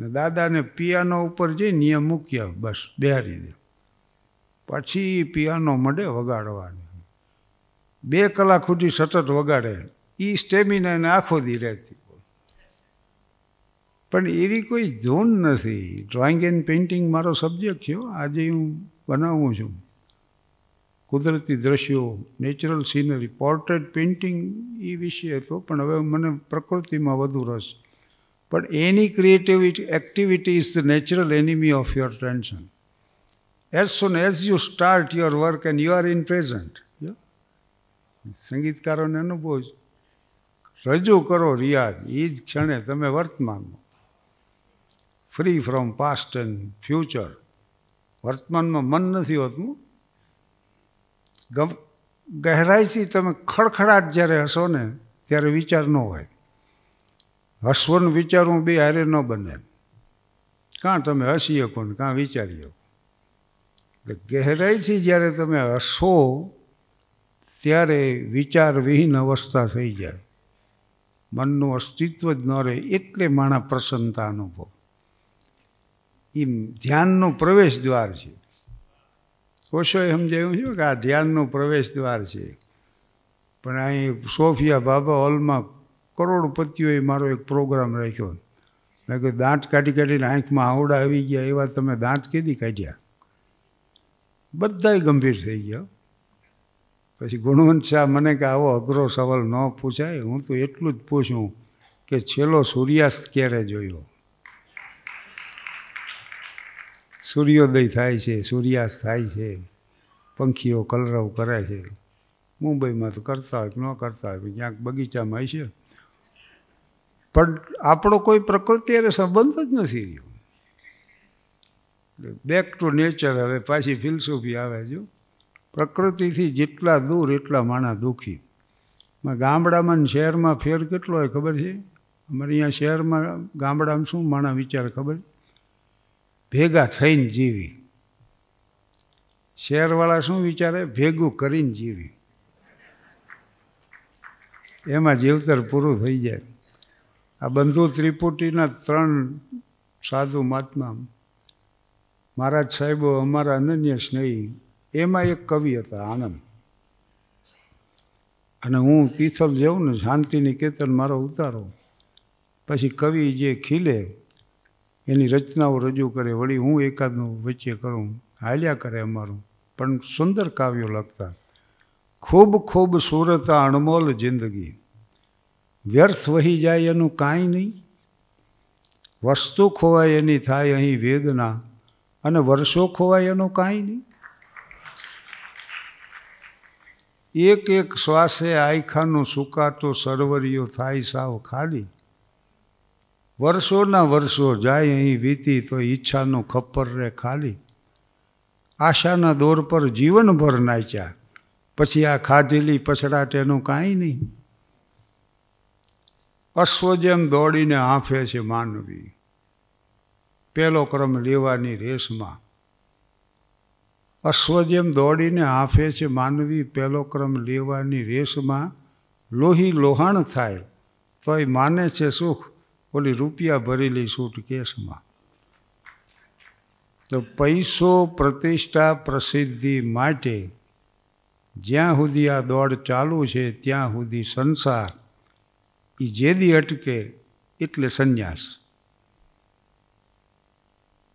ને દાદાને પિયાનો ઉપર જઈ નિયમ મૂક્યા બસ બેહારી દે પછી પિયાનો મળે વગાડવાની બે કલાક સુધી સતત વગાડે એ સ્ટેમિના એને આખો દી રહેતી પણ એવી કોઈ ઝોન નથી ડ્રોઈંગ એન્ડ પેઇન્ટિંગ મારો સબ્જેક્ટ છે આજે હું બનાવું છું કુદરતી દ્રશ્યો નેચરલ સીનરી પોર્ટ્રેટ પેઇન્ટિંગ એ વિષય હતો પણ હવે મને પ્રકૃતિમાં વધુ રસ છે But any creative activity is the natural enemy of your tension. As soon as you start your work and you are in present, yeah? સંગીતકારોને અનુભવ છે રજૂ કરો રિયાજ એ જ ક્ષણે તમે વર્તમાનમાં free from past and future વર્તમાનમાં મન નથી હોતું ગહેરાઈથી તમે ખડખડાટ જ્યારે હશો ને ત્યારે વિચાર ન હોય હસવાનું વિચારવું બે હારે ન બને કાં તમે હસી શકો ને કાં વિચારી શકો એટલે ગહેરાઈથી જ્યારે તમે હસો ત્યારે વિચારવિહીન અવસ્થા થઈ જાય મનનું અસ્તિત્વ જ ન રહે એટલે માણા પ્રસન્નતા અનુભવ એ ધ્યાનનો પ્રવેશ દ્વાર છે ઓશોએ સમજાયું છે કે આ ધ્યાનનું પ્રવેશ દ્વાર છે પણ અહીં સોફિયા બાબા હોલમાં કરોડપતિઓએ મારો એક પ્રોગ્રામ રાખ્યો મેં કહ્યું દાંત કાઢી કાઢીને આંખમાં આવડા આવી ગયા એવા તમે દાંત કીધી કાઢ્યા બધા ગંભીર થઈ ગયા પછી ગુણવંત શાહ મને કે આવો અઘરો સવાલ ન પૂછાય હું તો એટલું જ પૂછું કે છેલ્લો સૂર્યાસ્ત ક્યારે જોયો સૂર્યોદય થાય છે સૂર્યાસ્ત થાય છે પંખીઓ કલરવ કરે છે મુંબઈમાં તો કરતા હોય કે ન કરતા હોય ક્યાંક બગીચામાં આવી છે પણ આપણો કોઈ પ્રકૃતિ અને સંબંધ જ નથી રહ્યો બેક ટુ નેચર હવે પાછી ફિલસોફી આવે જો પ્રકૃતિથી જેટલા દૂર એટલા માણા દુઃખી ગામડામાં ને શહેરમાં ફેર કેટલો હોય ખબર છે અમારે અહીંયા શહેરમાં ગામડામાં શું માણા વિચાર ખબર ભેગા થઈને જીવી શહેરવાળા શું વિચારે ભેગું કરીને જીવી એમાં જીવતર પૂરું થઈ જાય આ બંધુ ત્રિપુટીના ત્રણ સાધુ મહાત્મા મહારાજ સાહેબો અમારા અનન્ય સ્નેહી એમાં એક કવિ હતા આનંદ અને હું તિથલ જઉં ને શાંતિ નિકેતન મારો ઉતારો પછી કવિ જે ખીલે એની રચનાઓ રજૂ કરે વળી હું એકાદનું વચ્ચે કરું હાલ્યા કરે અમારું પણ સુંદર કાવ્યો લખતા ખૂબ ખૂબ સુરતા અણમોલ જિંદગી વ્યર્થ વહી જાય એનું કાંઈ નહીં વસ્તુ ખોવાય એની થાય અહીં વેદના અને વર્ષો ખોવાય એનું કાંઈ નહીં એક એક શ્વાસે આયખાનો સુકાતો સરવરિયો થાય સાવ ખાલી વર્ષોના વર્ષો જાય અહીં વીતી તો ઈચ્છાનો ખપ્પર રે ખાલી આશાના દોર પર જીવનભર નાચ્યા પછી આ ખાધેલી પછડાટ એનું કાંઈ નહીં અશ્વ જેમ દોડીને આંફે છે માનવી પહેલો ક્રમ લેવાની રેસમાં અશ્વ જેમ દોડીને આંફે છે માનવી પહેલો ક્રમ લેવાની રેસમાં લોહી લોહાણ થાય તોય માને છે સુખ ઓલી રૂપિયા ભરેલી સૂટ કેસમાં તો પૈસો પ્રતિષ્ઠા પ્રસિદ્ધિ માટે જ્યાં સુધી આ દોડ ચાલુ છે ત્યાં સુધી સંસાર એ જેદી અટકે એટલે સંન્યાસ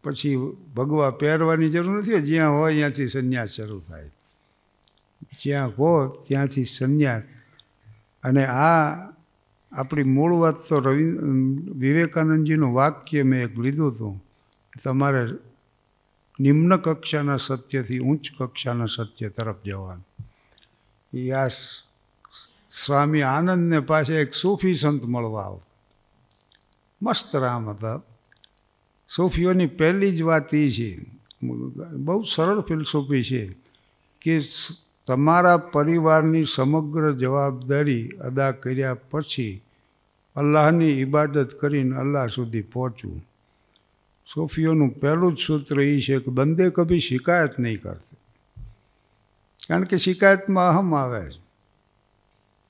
પછી ભગવા પહેરવાની જરૂર નથી જ્યાં હોય ત્યાંથી સંન્યાસ શરૂ થાય જ્યાં હો ત્યાંથી સંન્યાસ અને આ આપણી મૂળ વાત તો રવિ વિવેકાનંદજીનું વાક્ય મેં એક લીધું હતું તમારે નિમ્ન કક્ષાના સત્યથી ઉચ્ચ કક્ષાના સત્ય તરફ જવાનું યાસ સ્વામી આનંદને પાસે એક સૂફી સંત મળવા આવ મસ્ત રામ હતા સૂફીઓની પહેલી જ વાત એ છે બહુ સરળ ફિલસૂફી છે કે તમારા પરિવારની સમગ્ર જવાબદારી અદા કર્યા પછી અલ્લાહની ઇબાદત કરીને અલ્લાહ સુધી પહોંચવું સૂફીઓનું પહેલું જ સૂત્ર એ છે કે બંદે કભી શિકાયત નહીં કરતી કારણ કે શિકાયતમાં અહમ આવે છે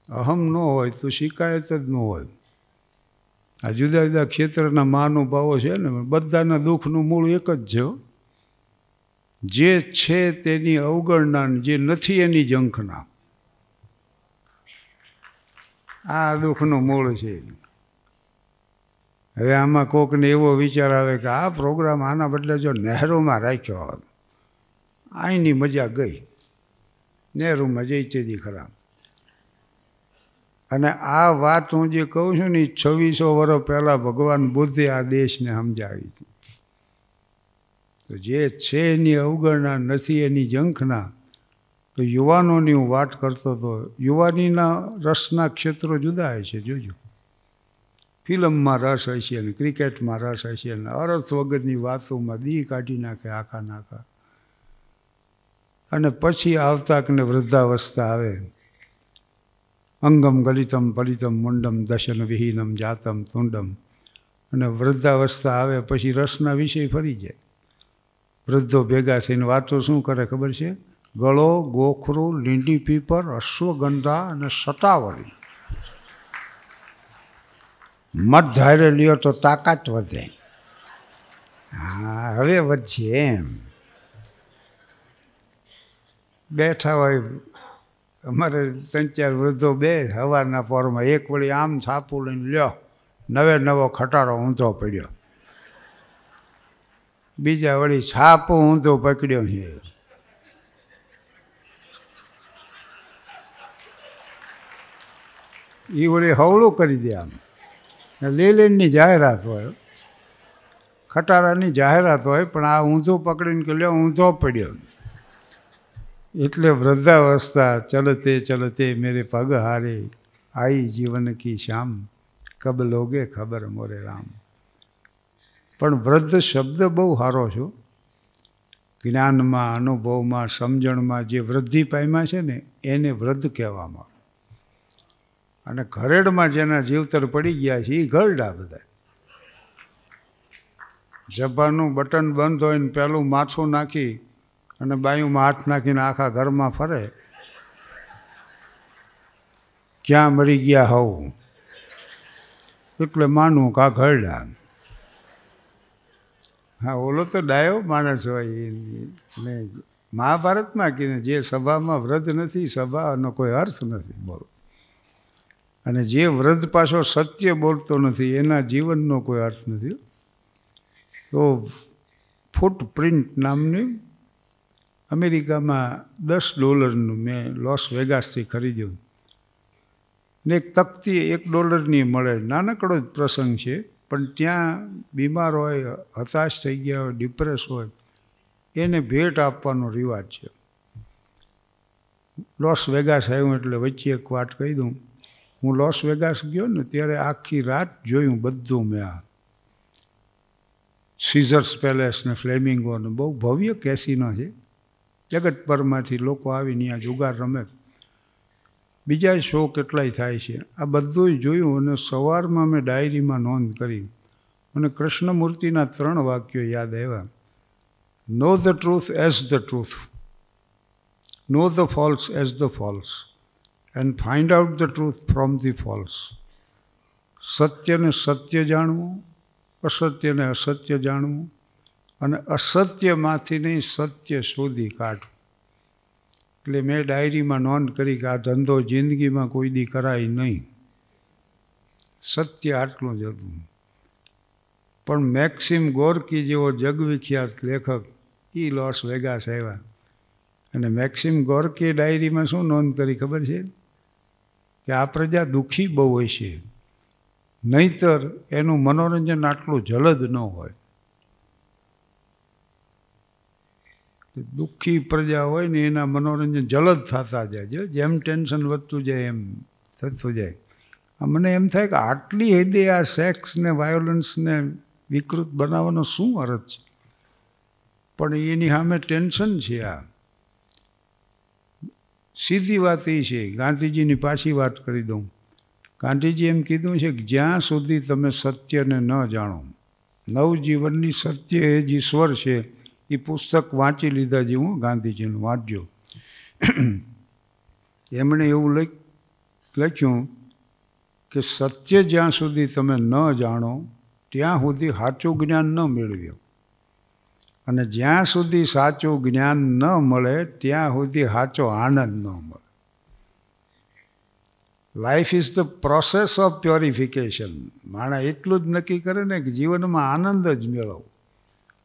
અહમ ન હોય તો શિકાયત જ ન હોય આ જુદા જુદા ક્ષેત્રના મહાનુભાવો છે ને બધાના દુઃખનું મૂળ એક જ છે જે છે તેની અવગણના જે નથી એની ઝંખના આ દુઃખનું મૂળ છે હવે આમાં કોકને એવો વિચાર આવે કે આ પ્રોગ્રામ આના બદલે જો નહેરોમાં રાખ્યો હોત અહીંની મજા ગઈ નહેરુમાં જઈ ચેદી ખરાબ અને આ વાત હું જે કહું છું ને છવ્વીસો વર્ષ પહેલાં ભગવાન બુદ્ધે આ દેશને સમજાવી હતી તો જે છે એની અવગણના નથી એની ઝંખના તો યુવાનોની હું વાત કરતો હતો યુવાનીના રસના ક્ષેત્રો જુદા હોય છે જોજો ફિલ્મમાં રસ હોય છે અને ક્રિકેટમાં રસ હોય છે અને અરથ વગરની વાતોમાં દી કાઢી નાખે આખા નાખા અને પછી આવતાકને વૃદ્ધાવસ્થા આવે અંગમ ગલિતમ પલિતમ મુંડમ દશન વિહીનમ જાતમ તુંડમ અને વૃદ્ધાવસ્થા આવે પછી રસના વિષય ફરી જાય વૃદ્ધો ભેગા થઈને વાતો શું કરે ખબર છે ગળો ગોખરું લીંડી પીપર અશ્વગંધા અને સતાવળી મત ધારે લ્યો તો તાકાત વધે હા હવે વધશે એમ બેઠા હોય અમારે ત્રણ ચાર વૃદ્ધો બે સવારના પોરમાં એક વળી આમ છાપુ લઈને લ્યો નવે નવો ખટારો ઊંધો પડ્યો બીજા વળી છાપો ઊંધો પકડ્યો છે એ વળી હવળું કરી દે આમ લેલેનની જાહેરાત હોય ખટારાની જાહેરાત હોય પણ આ ઊંધો પકડીને કે લ્યો ઊંધો પડ્યો એટલે વૃદ્ધાવસ્થા ચલતે ચલતે મેરે પગ હારે આઈ જીવન કી શ્યામ કબ લોગે ખબર મોરે રામ પણ વૃદ્ધ શબ્દ બહુ સારો છો જ્ઞાનમાં અનુભવમાં સમજણમાં જે વૃદ્ધિ પામ્યા છે ને એને વૃદ્ધ કહેવામાં અને ઘરેડમાં જેના જીવતર પડી ગયા છે એ ઘરડા બધા જભાનું બટન બંધ હોય ને પહેલું માથું નાખી અને બાયુંમાં હાથ નાખીને આખા ઘરમાં ફરે ક્યાં મરી ગયા હોવું એટલે માનું કા ઘરડા હા ઓલો તો ડાયો માણસ હોય ને મહાભારતમાં કીધું જે સભામાં વ્રત નથી સભાનો કોઈ અર્થ નથી બોલો અને જે વ્રત પાછો સત્ય બોલતો નથી એના જીવનનો કોઈ અર્થ નથી તો ફૂટપ્રિન્ટ નામની અમેરિકામાં દસ ડોલરનું મેં લોસ વેગાસથી ખરીદ્યું ને એક તકતી એક ડોલરની મળે નાનકડો જ પ્રસંગ છે પણ ત્યાં બીમાર હોય હતાશ થઈ ગયા હોય ડિપ્રેસ હોય એને ભેટ આપવાનો રિવાજ છે લોસ વેગાસ આવ્યું એટલે વચ્ચે એક વાત કહી દઉં હું લોસ વેગાસ ગયો ને ત્યારે આખી રાત જોયું બધું મેં આ સીઝર્સ પેલેસ ને ફ્લેમિંગો ને બહુ ભવ્ય કેસીનો છે જગતભરમાંથી લોકો આવીને આ જુગાર રમે બીજા શો કેટલાય થાય છે આ બધું જોયું અને સવારમાં મેં ડાયરીમાં નોંધ કરી મને કૃષ્ણમૂર્તિના ત્રણ વાક્યો યાદ આવ્યા know the truth as the truth know the false as the false and find out the truth from the false સત્યને સત્ય જાણવું અસત્યને અસત્ય જાણવું અને અસત્યમાંથી નહીં સત્ય શોધી કાઢું એટલે મેં ડાયરીમાં નોંધ કરી કે આ ધંધો જિંદગીમાં કોઈ દી કરાય નહીં સત્ય આટલું જ હતું પણ મેક્સિમ ગોરકી જેવો જગવિખ્યાત લેખક એ લોસ વેગાસ આવ્યા અને મેક્સિમ ગોરકી ડાયરીમાં શું નોંધ કરી ખબર છે કે આ પ્રજા દુઃખી બહુ હોય છે નહીતર એનું મનોરંજન આટલું જલદ ન હોય દુઃખી પ્રજા હોય ને એના મનોરંજન જલદ થતા જાય છે જેમ ટેન્શન વધતું જાય એમ થતું જાય મને એમ થાય કે આટલી હેદે આ સેક્સ ને વાયોલન્સને વિકૃત બનાવવાનો શું અરજ છે પણ એની સામે ટેન્શન છે આ સીધી વાત એ છે ગાંધીજીની પાછી વાત કરી દઉં ગાંધીજી એમ કીધું છે કે જ્યાં સુધી તમે સત્યને ન જાણો નવજીવનની સત્ય એ જ ઈશ્વર છે એ પુસ્તક વાંચી લીધા જેવું ગાંધીજીનું વાંચજો એમણે એવું લખ્યું કે સત્ય જ્યાં સુધી તમે ન જાણો ત્યાં સુધી સાચું જ્ઞાન ન મેળવ્યો અને જ્યાં સુધી સાચું જ્ઞાન ન મળે ત્યાં સુધી સાચો આનંદ ન મળે life is the process of purification માણસ એટલું જ નક્કી કરે ને કે જીવનમાં આનંદ જ મેળવવો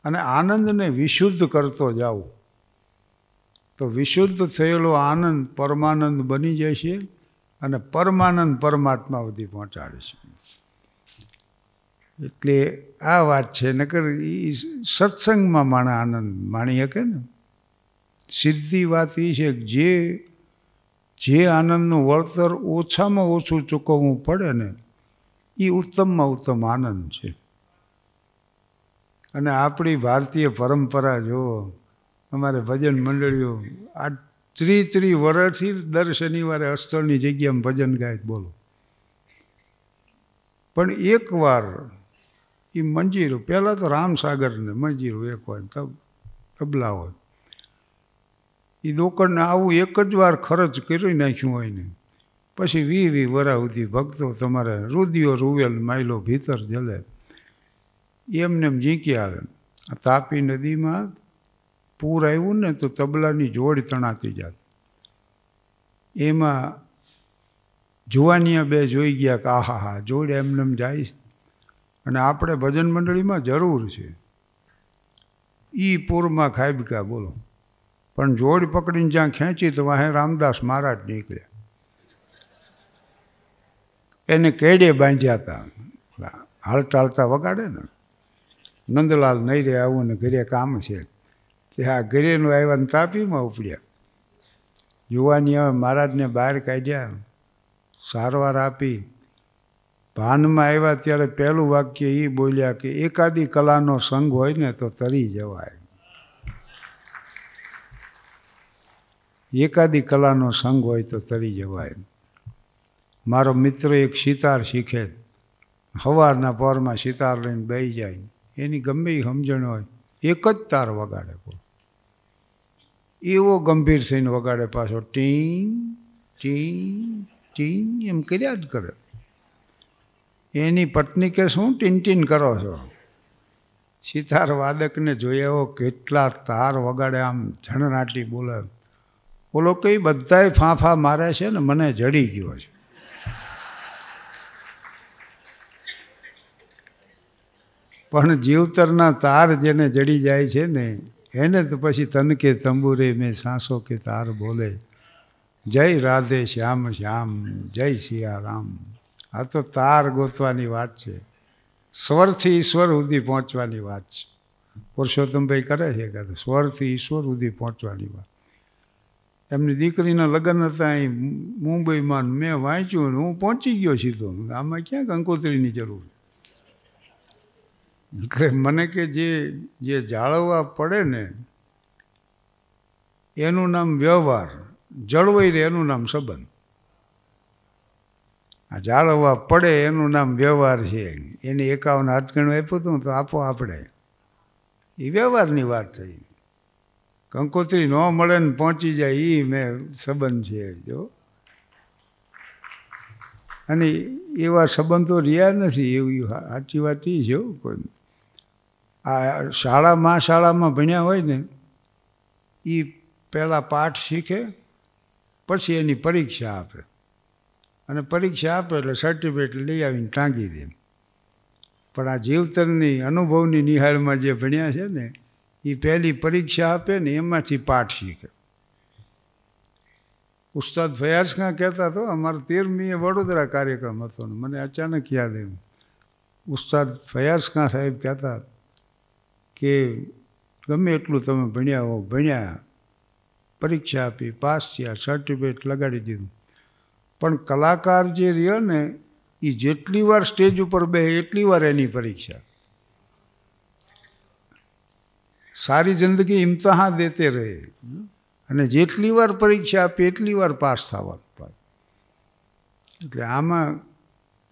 અને આનંદને વિશુદ્ધ કરતો જાઓ તો વિશુદ્ધ થયેલો આનંદ પરમાનંદ બની જાય છે અને પરમાનંદ પરમાત્મા સુધી પહોંચાડે છે એટલે આ વાત છે નકર એ સત્સંગમાં માણે આનંદ માણી શકે ને સિદ્ધિ વાત એ છે કે જે જે આનંદનું વળતર ઓછામાં ઓછું ચૂકવવું પડે ને એ ઉત્તમમાં ઉત્તમ આનંદ છે અને આપણી ભારતીય પરંપરા જુઓ અમારે ભજન મંડળીઓ આ ત્રી ત્રી વર્ષથી દર શનિવારે અસ્થળની જગ્યામાં ભજન ગાય બોલો પણ એકવાર એ મંજીરો પહેલાં તો રામસાગરને મંજીરો એક હોય તબ તબલા હોય એ દોકડને આવું એક જ વાર ખર્ચ કરી નાખ્યું હોય ને પછી વી વી વરા ભક્તો તમારે રુદિયો રૂવેલ માઇલો ભીતર જલે એમને એમ ઝીંકી આવે આ તાપી નદીમાં પૂર આવ્યું ને તો તબલાની જોડ તણાતી જાત એમાં જુવાનિયા બે જોઈ ગયા કે આહા હા જોડે એમને એમ જાય અને આપણે ભજન મંડળીમાં જરૂર છે એ પૂરમાં ખાબકા બોલો પણ જોડ પકડીને જ્યાં ખેંચી તો વાહે રામદાસ મહારાજ નીકળ્યા એને કેડે બાંધ્યા હતા હાલતા હાલતા વગાડે ને નંદલાલ નહીં રહે આવું ને ઘરે કામ છે તે હા ઘરેનું આવ્યા ને તાપીમાં ઉપડ્યા યુવાની હવે મહારાજને બહાર કાઢ્યા સારવાર આપી ભાનમાં આવ્યા ત્યારે પહેલું વાક્ય એ બોલ્યા કે એકાદી કલાનો સંઘ હોય ને તો તરી જવાય એકાદી કલાનો સંઘ હોય તો તરી જવાય મારો મિત્ર એક સિતાર શીખે સવારના પરમાં સિતાર લઈને બેસી જાય એની ગમે સમજણ હોય એક જ તાર વગાડે બોલ એવો ગંભીર સિંહ વગાડે પાછો ટીન ટીન ટીન એમ કર્યા જ કરે એની પત્ની કે શું ટીન ટીન કરો છો સિતાર વાદકને જોયા એવો કેટલા તાર વગાડે આમ ઝણનાટી બોલે બોલો કઈ બધાએ ફાંફા મારે છે ને મને જડી ગયો છે પણ જીવતરના તાર જેને જડી જાય છે ને એને તો પછી તનકે તંબુરે મેં સાસો કે તાર બોલે જય રાધે શ્યામ શ્યામ જય સિયારામ આ તો તાર ગોતવાની વાત છે સ્વરથી ઈશ્વર સુધી પહોંચવાની વાત છે પુરુષોત્તમભાઈ કરે છે કે સ્વરથી ઈશ્વર સુધી પહોંચવાની વાત એમની દીકરીના લગ્ન હતા અહીં મુંબઈમાં મેં વાંચ્યું ને હું પહોંચી ગયો સીધો આમાં ક્યાં કંકોત્રીની જરૂર છે એટલે મને કે જે જે જાળવવા પડે ને એનું નામ વ્યવહાર જળવાઈ રહે એનું નામ સંબંધ આ જાળવવા પડે એનું નામ વ્યવહાર છે એને એકાવન હાથગણું આપ્યું હતું તો આપો આપણે એ વ્યવહારની વાત થઈ કંકોત્રી ન મળે ને પહોંચી જાય એ મેં સંબંધ છે જો અને એવા સંબંધો રહ્યા નથી એવી સાચી વાત એ છે કોઈ આ શાળામાં શાળામાં ભણ્યા હોય ને એ પહેલાં પાઠ શીખે પછી એની પરીક્ષા આપે અને પરીક્ષા આપે એટલે સર્ટિફિકેટ લઈ આવીને ટાંકી દે પણ આ જીવતરની અનુભવની નિહાળમાં જે ભણ્યા છે ને એ પહેલી પરીક્ષા આપે ને એમાંથી પાઠ શીખે ઉસ્તાદ ફયાઝ કાં કહેતા હતો અમારો તેરમીએ વડોદરા કાર્યક્રમ હતો ને મને અચાનક યાદ એમ ઉસ્તાદ ફયાઝ કાં સાહેબ કહેતા હતા કે ગમે એટલું તમે ભણ્યા હો ભણ્યા પરીક્ષા આપી પાસ થયા સર્ટિફિકેટ લગાડી દીધું પણ કલાકાર જે રહ્યો ને એ જેટલી વાર સ્ટેજ ઉપર બે એટલી વાર એની પરીક્ષા સારી જિંદગી ઇમ્તહાન દેતે રહે અને જેટલી વાર પરીક્ષા આપી એટલી વાર પાસ થવાનું એટલે આમાં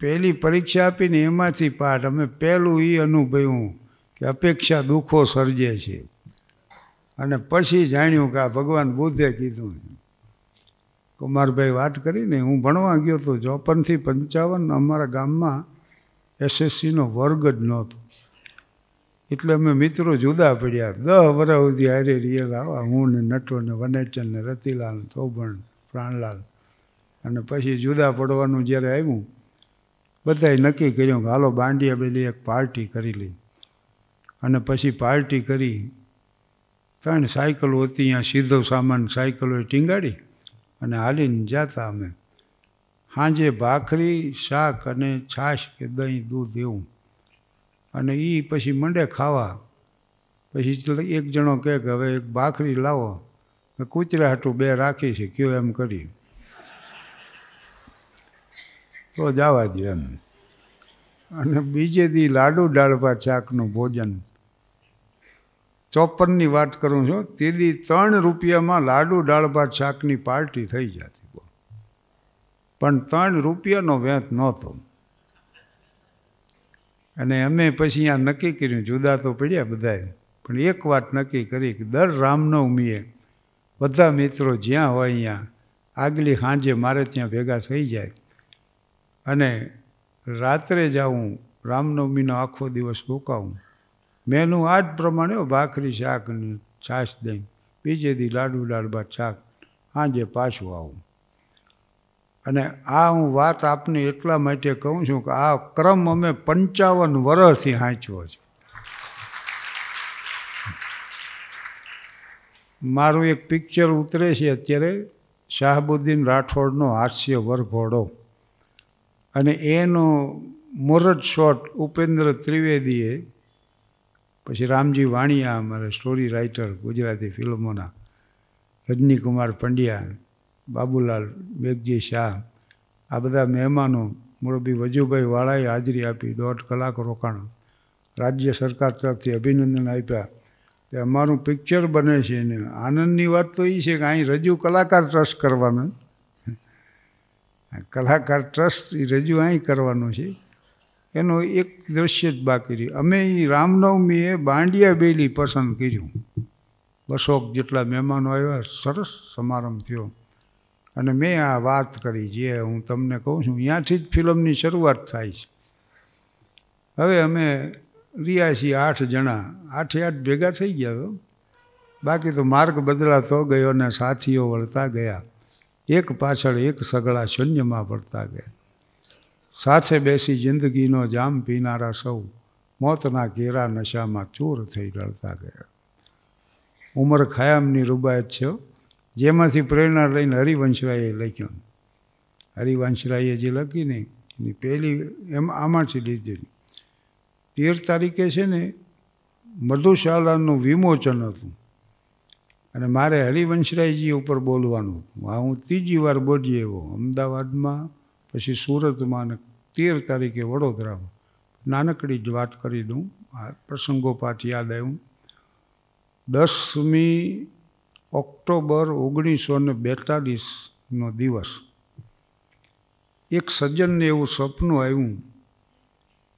પહેલી પરીક્ષા આપીને એમાંથી પાઠ અમે પહેલું એ અનુભવ્યું કે અપેક્ષા દુઃખો સર્જે છે અને પછી જાણ્યું કે આ ભગવાન બુદ્ધે કીધું કુમારભાઈ વાત કરીને હું ભણવા ગયો તો ચોપનથી પંચાવન અમારા ગામમાં એસએસસીનો વર્ગ જ નહોતો એટલે અમે મિત્રો જુદા પડ્યા દહ વર્ષ સુધી હારે રિયલ આવા હું ને નટો ને વનેચન ને રતિલાલ થોભણ પ્રાણલાલ અને પછી જુદા પડવાનું જ્યારે આવ્યું બધાએ નક્કી કર્યું કે હાલો બાંડિયા બેલી એક પાર્ટી કરી લઈ અને પછી પાર્ટી કરી ત્રણ સાયકલો હતી ત્યાં સીધો સામાન સાયકલોએ ટીંગાડી અને હાલીને જતા અમે સાંજે ભાખરી શાક અને છાશ કે દહીં દૂધ એવું અને એ પછી મંડે ખાવા પછી એક જણો કહે કે હવે એક ભાખરી લાવો કૂતરા હાટું બે રાખી છે કયો એમ કરી તો જવા દો એમ અને બીજે દી લાડુ ડાળવા ચાકનું ભોજન ચોપનની વાત કરું છું તે દી ત્રણ રૂપિયામાં લાડુ દાળ ભાત શાકની પાર્ટી થઈ જતી પણ ત્રણ રૂપિયાનો વેંત નહોતો અને અમે પછી અહીંયા નક્કી કર્યું જુદા તો પડ્યા બધાએ પણ એક વાત નક્કી કરી કે દર રામનવમીએ બધા મિત્રો જ્યાં હોય અહીંયા આગલી સાંજે મારે ત્યાં ભેગા થઈ જાય અને રાત્રે જાઉં રામનવમીનો આખો દિવસ રોકાવું મેનું આ જ પ્રમાણે ભાખરી શાકની છાશ દહીં બીજે દી લાડુ લાડબા શાક આજે પાછું આવું અને આ હું વાત આપને એટલા માટે કહું છું કે આ ક્રમ અમે પંચાવન વર્ષથી હાંચ્યો છે મારું એક પિક્ચર ઉતરે છે અત્યારે શાહબુદ્દીન રાઠોડનો હાસ્ય વરઘોડો અને એનો મુરત શોટ ઉપેન્દ્ર ત્રિવેદીએ પછી રામજી વાણિયા અમારે સ્ટોરી રાઇટર ગુજરાતી ફિલ્મોના રજનીકુમાર પંડ્યા બાબુલાલ બેગજી શાહ આ બધા મહેમાનો મોરબી વજુભાઈ વાળાએ હાજરી આપી દોઢ કલાક રોકાણ રાજ્ય સરકાર તરફથી અભિનંદન આપ્યા તે અમારું પિક્ચર બને છે ને આનંદની વાત તો એ છે કે અહીં રજૂ કલાકાર ટ્રસ્ટ કરવાનો કલાકાર ટ્રસ્ટ એ રજૂ અહીં કરવાનું છે એનો એક દ્રશ્ય જ બાકી રહ્યું અમે એ રામનવમીએ બાંડિયા બેલી પસંદ કર્યું બસોક જેટલા મહેમાનો આવ્યા સરસ સમારંભ થયો અને મેં આ વાત કરી જે હું તમને કહું છું ત્યાંથી જ ફિલ્મની શરૂઆત થાય છે હવે અમે રિયાસી આઠ જણા આઠે આઠ ભેગા થઈ ગયા તો બાકી તો માર્ગ બદલાતો ગયો અને સાથીઓ વળતા ગયા એક પાછળ એક સગળા શૂન્યમાં પડતા ગયા સાથે બેસી જિંદગીનો જામ પીનારા સૌ મોતના ઘેરા નશામાં ચૂર થઈ લડતા ગયા ઉમર ખયામની રૂબાયત છે જેમાંથી પ્રેરણા લઈને હરિવંશરાયે લખ્યું હરિવંશરાયે જે લખીને એની પહેલી એમ આમાંથી લીધેલી તેર તારીખે છે ને મધુશાલાનું વિમોચન હતું અને મારે હરિવંશરાયજી ઉપર બોલવાનું હતું હું ત્રીજી વાર બોલી એવો અમદાવાદમાં પછી સુરતમાં અને તેર તારીખે વડોદરામાં નાનકડી જ વાત કરી દઉં આ પ્રસંગોપાત યાદ આવ્યું દસમી ઓક્ટોબર ઓગણીસો ને બેતાળીસનો દિવસ એક સજ્જનને એવું સપનું આવ્યું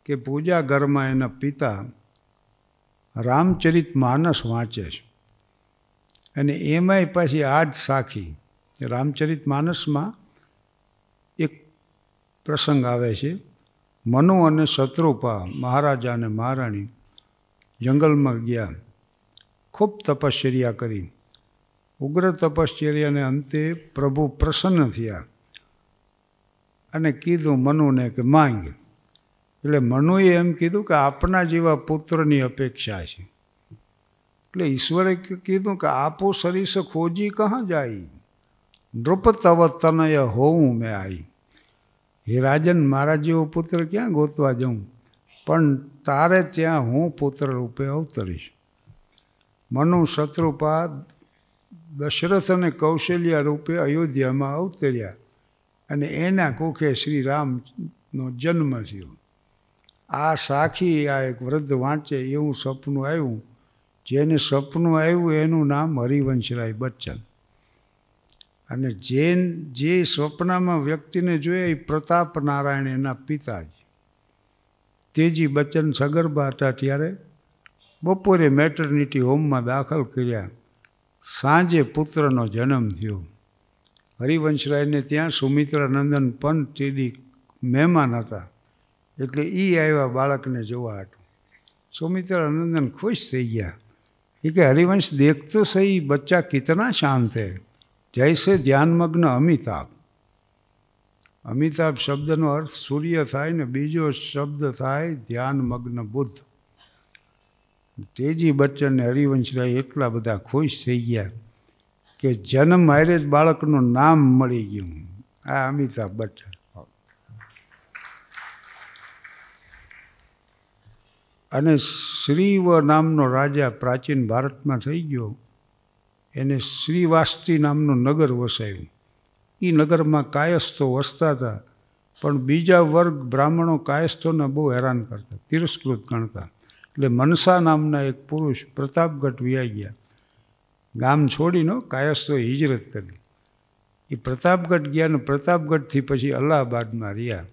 કે પૂજા ઘરમાં એના પિતા રામચરિત માનસ વાંચે છે અને એમાંય પાછી આ જ સાખી રામચરિત માનસમાં પ્રસંગ આવે છે મનુ અને શત્રુપા મહારાજા અને મહારાણી જંગલમાં ગયા ખૂબ તપશ્ચર્યા કરી ઉગ્ર તપશ્ચર્યાને અંતે પ્રભુ પ્રસન્ન થયા અને કીધું મનુને કે માંગ એટલે મનુએ એમ કીધું કે આપના જેવા પુત્રની અપેક્ષા છે એટલે ઈશ્વરે કીધું કે આપો સરીસ ખોજી કહા જાય નૃપ તવ તનય હોવું મેં આવી હે રાજન મારા જેવો પુત્ર ક્યાં ગોતવા જાઉં પણ તારે ત્યાં હું પુત્ર રૂપે અવતરીશ મનુ શત્રુપા દશરથ અને કૌશલ્યા રૂપે અયોધ્યામાં અવતર્યા અને એના કુખે શ્રી રામનો જન્મ થયો આ સાખી આ એક વૃદ્ધ વાંચે એવું સપનું આવ્યું જેને સપનું આવ્યું એનું નામ હરિવંશરાય બચ્ચન અને જેન જે સ્વપ્નમાં વ્યક્તિને જોઈએ એ પ્રતાપ નારાયણ એના પિતાજી તેજી બચ્ચન સગર્ભા હતા ત્યારે બપોરે મેટરનિટી હોમમાં દાખલ કર્યા સાંજે પુત્રનો જન્મ થયો હરિવંશરાયને ત્યાં સુમિત્રાનંદન પંત તેડી મહેમાન હતા એટલે એ આવ્યા બાળકને જોવા હતું સુમિત્રાનંદન ખુશ થઈ ગયા એ કે હરિવંશ દેખતો સહી બચ્ચા કિતના શાંત હૈ જૈસે ધ્યાનમગ્ન અમિતાભ અમિતાભ શબ્દનો અર્થ સૂર્ય થાય ને બીજો શબ્દ થાય ધ્યાનમગ્ન બુદ્ધ તેજી બચ્ચન ને હરિવંશરાય એટલા બધા ખુશ થઈ ગયા કે જન્મ હારે જ બાળકનું નામ મળી ગયું આ અમિતાભ બચ્ચન અને શ્રીવ નામનો રાજા પ્રાચીન ભારતમાં થઈ ગયો એને શ્રીવાસ્તી નામનું નગર વસાવ્યું એ નગરમાં કાયસ્થો વસતા હતા પણ બીજા વર્ગ બ્રાહ્મણો કાયસ્થોને બહુ હેરાન કરતા તિરસ્કૃત ગણતા એટલે મનસા નામના એક પુરુષ પ્રતાપગઢ વ્યાઈ ગયા ગામ છોડીનો કાયસ્થો હિજરત કરી એ પ્રતાપગઢ ગયા ને પ્રતાપગઢથી પછી અલ્હાબાદમાં રહ્યા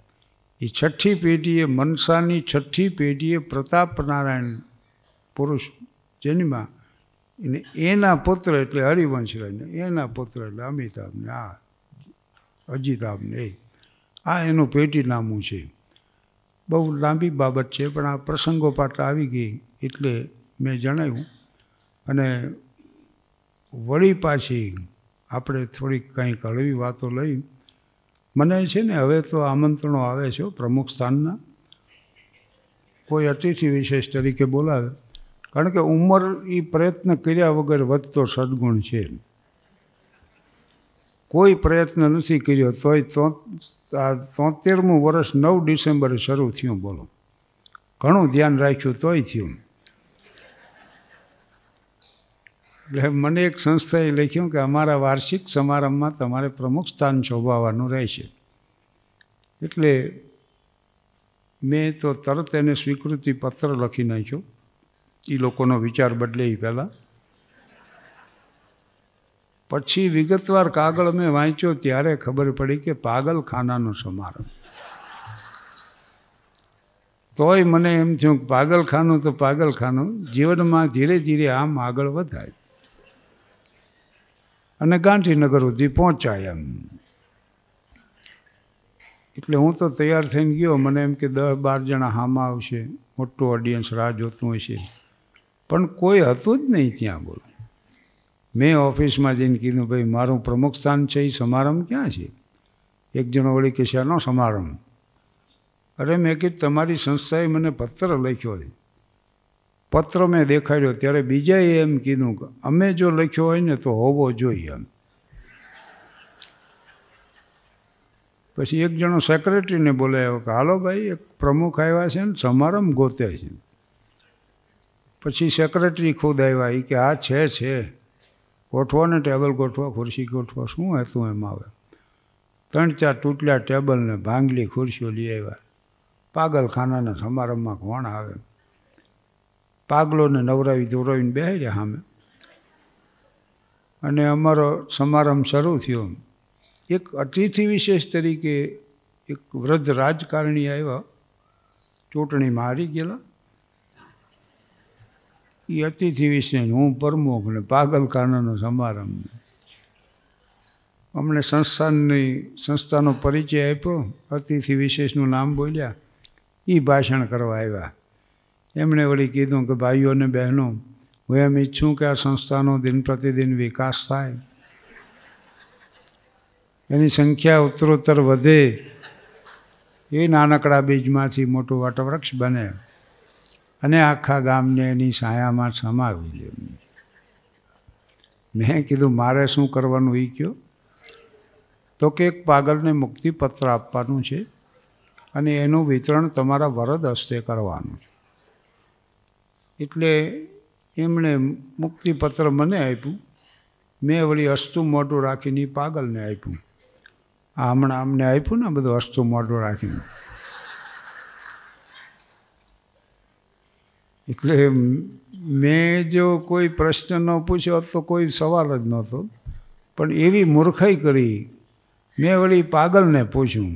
એ છઠ્ઠી પેઢીએ મનસાની છઠ્ઠી પેઢીએ પ્રતાપ નારાયણ પુરુષ જેનીમાં એને એના પુત્ર એટલે હરિવંશરાજને એના પુત્ર એટલે અમિતાભને આ અજિતાભને એ આ એનું પેટીનામું છે બહુ લાંબી બાબત છે પણ આ પ્રસંગો પાટ આવી ગઈ એટલે મેં જણાવ્યું અને વળી પાછી આપણે થોડીક કંઈક હળવી વાતો લઈ મને છે ને હવે તો આમંત્રણો આવે છે પ્રમુખ સ્થાનના કોઈ અતિથિ વિશેષ તરીકે બોલાવે કારણ કે ઉંમર એ પ્રયત્ન કર્યા વગર વધતો સદગુણ છે કોઈ પ્રયત્ન નથી કર્યો તોય તોતેરમું વર્ષ નવ ડિસેમ્બરે શરૂ થયું બોલો ઘણું ધ્યાન રાખ્યું તોય થયું એટલે મને એક સંસ્થાએ લખ્યું કે અમારા વાર્ષિક સમારંભમાં તમારે પ્રમુખ સ્થાન શોભાવવાનું રહેશે એટલે મેં તો તરત એને સ્વીકૃતિ પત્ર લખી નાખ્યું એ લોકોનો વિચાર બદલે એ પહેલાં પછી વિગતવાર કાગળ મેં વાંચ્યો ત્યારે ખબર પડી કે પાગલખાનાનો સમારંભ તોય મને એમ થયું પાગલખાનું તો પાગલખાનું જીવનમાં ધીરે ધીરે આમ આગળ વધાય અને ગાંધીનગર સુધી પહોંચાય એમ એટલે હું તો તૈયાર થઈને ગયો મને એમ કે દસ બાર જણા હામાં આવશે મોટું ઓડિયન્સ રાહ જોતું હશે પણ કોઈ હતું જ નહીં ત્યાં બોલો મેં ઓફિસમાં જઈને કીધું ભાઈ મારું પ્રમુખ સ્થાન છે એ સમારંભ ક્યાં છે એક જણો વળી કે શાનો સમારંભ અરે મેં કીધું તમારી સંસ્થાએ મને પત્ર લખ્યો છે પત્ર મેં દેખાડ્યો ત્યારે બીજાએ એમ કીધું કે અમે જો લખ્યો હોય ને તો હોવો જોઈએ એમ પછી એક જણો સેક્રેટરીને બોલાવ્યો કે હાલો ભાઈ એક પ્રમુખ આવ્યા છે ને સમારંભ ગોતે છે પછી સેક્રેટરી ખુદ આવ્યા એ કે આ છે છે ગોઠવો ને ટેબલ ગોઠવો ખુરશી ગોઠવો શું હતું એમાં આવે ત્રણ ચાર તૂટલા ટેબલને ભાંગલી ખુરશીઓ લઈ આવ્યા પાગલખાનાના સમારંભમાં કોણ આવે પાગલોને નવરાવી દોરાવીને બેસી રહ્યા સામે અને અમારો સમારંભ શરૂ થયો એક અતિથિ વિશેષ તરીકે એક વૃદ્ધ રાજકારણી આવ્યા ચૂંટણીમાં હારી ગયેલા એ અતિથિ વિશે હું પ્રમુખ ને પાગલખાનાનો સમારંભ અમને સંસ્થાની સંસ્થાનો પરિચય આપ્યો અતિથિ વિશેષનું નામ બોલ્યા એ ભાષણ કરવા આવ્યા એમણે વળી કીધું કે ભાઈઓ અને બહેનો હું એમ ઈચ્છું કે આ સંસ્થાનો દિન પ્રતિદિન વિકાસ થાય એની સંખ્યા ઉત્તરોત્તર વધે એ નાનકડા બીજમાંથી મોટું વાટવૃક્ષ બને અને આખા ગામને એની સાયામાં સમાવી લેવી મેં કીધું મારે શું કરવાનું એ કહો તો કે એક પાગલને મુક્તિપત્ર આપવાનું છે અને એનું વિતરણ તમારા વરદ હસ્તે કરવાનું છે એટલે એમણે મુક્તિપત્ર મને આપ્યું મેં વળી હસ્તું મોઢું રાખીને પાગલને આપ્યું હમણાં અમને આપ્યું ને બધું હસ્તું મોઢું રાખીને એટલે મેં જો કોઈ પ્રશ્ન ન પૂછ્યો તો કોઈ સવાલ જ નહોતો પણ એવી મૂર્ખાઈ કરી મેં વળી પાગલને પૂછ્યું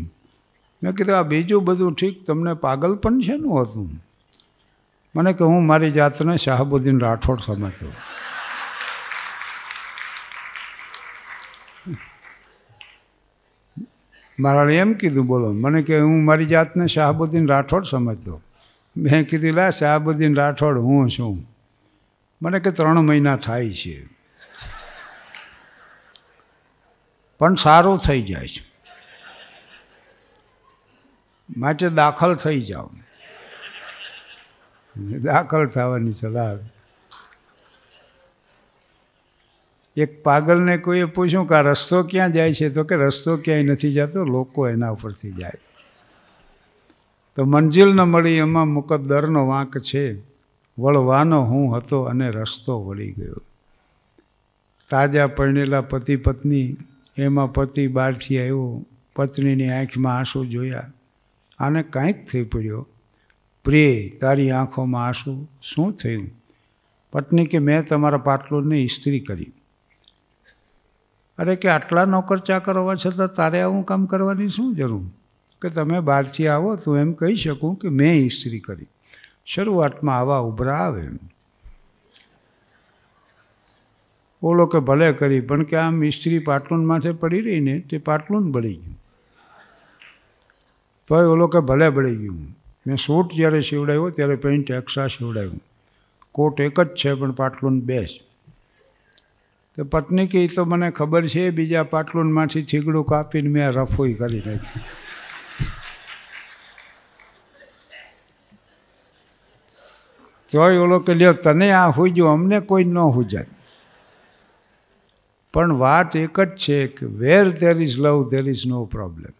મેં કીધું આ બીજું બધું ઠીક તમને પાગલ પણ છે ને હતું મને કે હું મારી જાતને શાહબુદ્દીન રાઠોડ સમજતો મારા એમ કીધું બોલો મને કે હું મારી જાતને શાહબુદ્દીન રાઠોડ સમજતો મેં કીધું લા શાહબુદ્દીન રાઠોડ હું છું મને કે ત્રણ મહિના થાય છે પણ સારું થઈ જાય છે માટે દાખલ થઈ જાઓ દાખલ થવાની સલાહ એક પાગલને કોઈએ પૂછ્યું કે આ રસ્તો ક્યાં જાય છે તો કે રસ્તો ક્યાંય નથી જતો લોકો એના ઉપરથી જાય તો મંજિલ ન મળી એમાં મુકદ્દરનો વાંક છે વળવાનો હું હતો અને રસ્તો વળી ગયો તાજા પરણેલા પતિ પત્ની એમાં પતિ બહારથી આવ્યો પત્નીની આંખમાં આંસુ જોયા આને કાંઈક થઈ પડ્યો પ્રિય તારી આંખોમાં આંસુ શું થયું પત્ની કે મેં તમારા પાટલોને ઇસ્ત્રી કરી અરે કે આટલા નોકર ચાકર હોવા છતાં તારે આવું કામ કરવાની શું જરૂર કે તમે બહારથી આવો તો એમ કહી શકું કે મેં ઇસ્ત્રી કરી શરૂઆતમાં આવા ઉભરા આવે એમ ઓલો કે ભલે કરી પણ કે આમ ઇસ્ત્રી પાટલુન માથે પડી રહીને તે પાટલુન બળી ગયું તોય ઓલો કે ભલે બળી ગયું મેં સૂટ જ્યારે સીવડાવ્યો ત્યારે પેન્ટ એક્સ્ટ્રા સીવડાવ્યું કોટ એક જ છે પણ પાટલુન બે છે તો પત્ની કે તો મને ખબર છે બીજા પાટલુનમાંથી છીગડું કાપીને મેં રફોઈ કરી નાખ્યું તોય ઓલો કે લ્યો તને આ હુજ્યું અમને કોઈ ન હુજાય પણ વાત એક જ છે કે where there is love there is no problem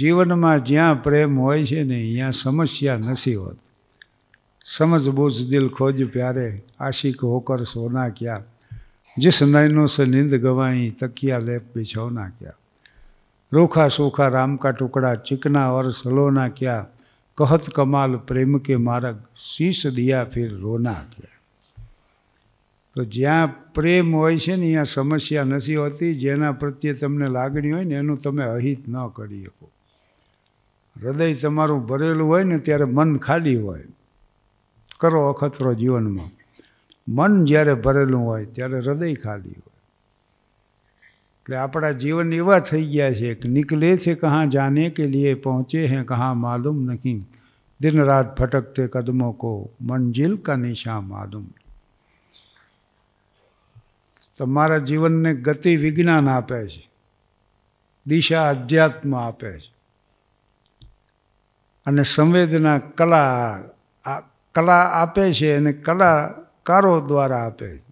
જીવનમાં જ્યાં પ્રેમ હોય છે ને અહીંયા સમસ્યા નથી હોત સમજ બુઝ દિલ ખોજ પ્યારે આશિક હોકર સોના ક્યા जिस नैनों से नींद गवाई तकिया लेप बिछौना क्या रूखा सूखा राम का टुकड़ा चिकना और सलोना કહત કમાલ પ્રેમ કે मार्ग શીશ દિયા ફિર રોના ક્યાં તો જ્યાં પ્રેમ હોય છે ને ત્યાં સમસ્યા નથી હોતી જેના પ્રત્યે તમને લાગણી હોય ને એનું તમે અહિત ન કરી શકો હૃદય તમારું ભરેલું હોય ને ત્યારે મન ખાલી હોય કરો અખતરો જીવનમાં મન જ્યારે ભરેલું હોય ત્યારે હૃદય ખાલી હોય એટલે આપણા જીવન એવા થઈ ગયા છે કે નીકળે છે કહાં જાને કે લીએ પહોંચે હૈ કહાં માલુમ નહીં દિન રાત भटकते कदमों को मंजिल का निशा માલુમ તમારા જીવનને ગતિ વિજ્ઞાન આપે છે દિશા અધ્યાત્મ આપે છે અને સંવેદના કલા કલા આપે છે અને કલાકારો દ્વારા આપે છે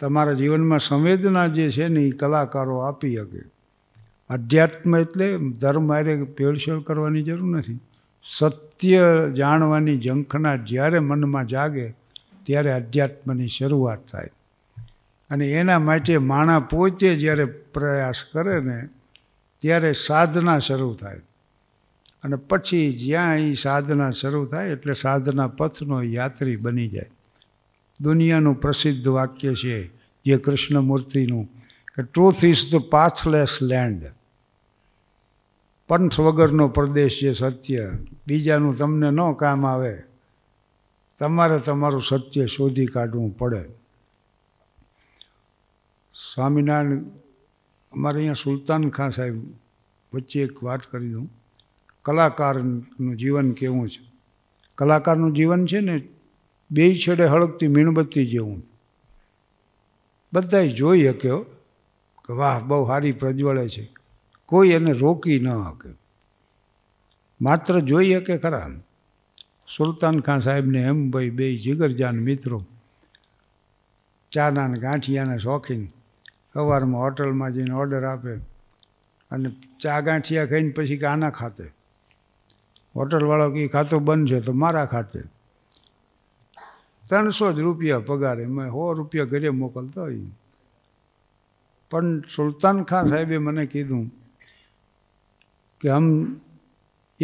તમારા જીવનમાં સંવેદના જે છે ને એ કલાકારો આપી શકે અધ્યાત્મ એટલે ધર્મ અરે ભેળસેળ કરવાની જરૂર નથી સત્ય જાણવાની ઝંખના જ્યારે મનમાં જાગે ત્યારે અધ્યાત્મની શરૂઆત થાય અને એના માટે માણા પોતે જ્યારે પ્રયાસ કરે ને ત્યારે સાધના શરૂ થાય અને પછી જ્યાં એ સાધના શરૂ થાય એટલે સાધના પથનો યાત્રી બની જાય દુનિયાનું પ્રસિદ્ધ વાક્ય છે જે કૃષ્ણમૂર્તિનું કે truth is the pathless land પંથ વગરનો પ્રદેશ છે સત્ય બીજાનું તમને ન કામ આવે તમારે તમારું સત્ય શોધી કાઢવું પડે સ્વામિનારાયણ અમારે અહીંયા સુલતાન ખાન સાહેબ વચ્ચે એક વાત કરી દઉં કલાકારનું જીવન કેવું છે કલાકારનું જીવન છે ને બે છેડે હળગતી મીણબત્તી જેવું બધાએ જોઈ શક્યો કે વાહ બહુ સારી પ્રજ્વળે છે કોઈ એને રોકી ન શકે માત્ર જોઈ શકે ખરા સુલતાન ખાન સાહેબને એમ ભાઈ બે જીગરજાન મિત્રો ચાના ને ગાંઠિયાને શોખીન સવારમાં હોટલમાં જઈને ઓર્ડર આપે અને ચા ગાંઠિયા ખાઈને પછી કે આના ખાતે હોટલવાળો કે ખાતો બંધ છે તો મારા ખાતે ત્રણસો જ રૂપિયા પગારે મેં સો રૂપિયા ઘરે મોકલતો હોય પણ સુલતાન ખાન સાહેબે મને કીધું कि हम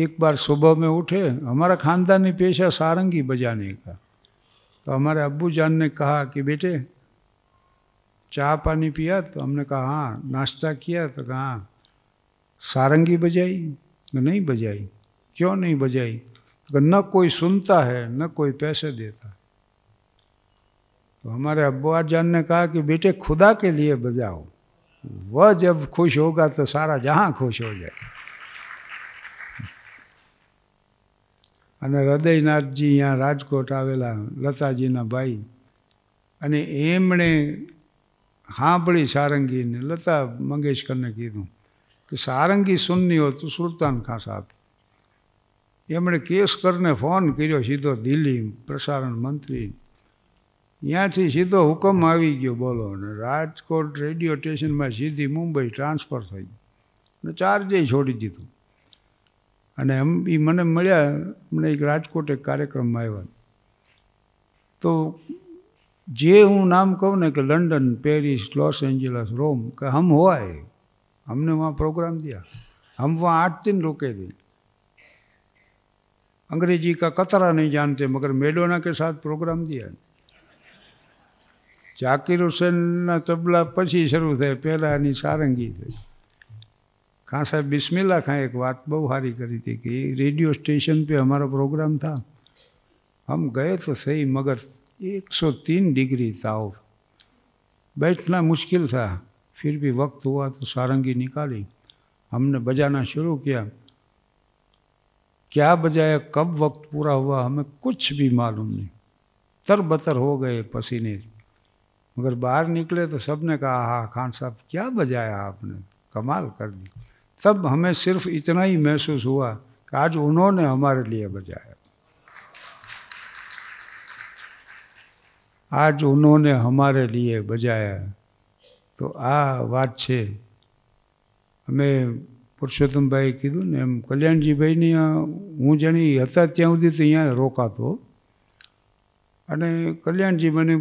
एक बार सुबह में उठे हमारा ख़ानदानी पेशा सारंगी बजाने का तो हमारे अबू जान ने कहा कि बेटे चाय पानी पिया तो हमने कहा हाँ नाश्ता किया तो कहा सारंगी बजाई तो नहीं बजाई क्यों नहीं बजाई तो न कोई सुनता है न कोई पैसे देता है तो हमारे अब्बा जान ने कहा कि बेटे खुदा के लिए बजाओ वह जब खुश होगा तो सारा जहां खुश हो जाए અને હૃદયનાથજી અહીંયા રાજકોટ આવેલા લતાજીના ભાઈ અને એમણે સાંભળી સારંગીને લતા મંગેશકરને કીધું કે સારંગી સુનની હોય સુલતાન ખાન સાહેબ એમણે કેસ કરીને ફોન કર્યો સીધો દિલ્હી પ્રસારણ મંત્રી ત્યાંથી સીધો હુકમ આવી ગયો બોલો અને રાજકોટ રેડિયો સ્ટેશનમાં સીધી મુંબઈ ટ્રાન્સફર થઈ અને ચાર્જે છોડી દીધું અને એમ એ મને મળ્યા મને એક રાજકોટ એક કાર્યક્રમમાં આવ્યા તો જે હું નામ કહું ને કે London Paris Los Angeles Rome કે હમ હોય हमने वहाँ प्रोग्राम दिया हम वहाँ आठ दिन रुके थे अंग्रेजी का कतरा नहीं जानते मगर मेडोना के साथ प्रोग्राम दिया ઝાકીર હુસેનના તબલા પછી શરૂ થયા પહેલાં એની સારંગી થઈ ખાં સાહેબ બિસ્મિલ્લા ખાં એક વાત બહુ સારી કરી હતી कि રેડિયો સ્ટેશન पे हमारा प्रोग्राम था हम गए तो सही मगर 103 डिग्री ताव बैठना मुश्किल था फिर भी वक्त हुआ तो सारंगी निकाली हमने बजाना शुरू किया क्या बजाया कब वक्त पूरा हुआ हमें कुछ भी मालूम नहीं तर बतर हो गए पसीने મગર બહાર નીકળે તો સબને કહા कहा ખાન खान ક્યાં બજાયા આપને કમાલ કર દી તબ હમે સિર્ફ सिर्फ इतना મહેસૂસ महसूस કે આજ आज उन्होंने हमारे બજાયા આજ ઉન્હોને હમારે લીએ બજાયા તો આ વાત છે અમે પુરુષોત્તમભાઈ કીધું ને એમ કલ્યાણજીભાઈની હું જાણી હતા ત્યાં સુધી તો અહીંયા રોકાતો અને કલ્યાણજી મને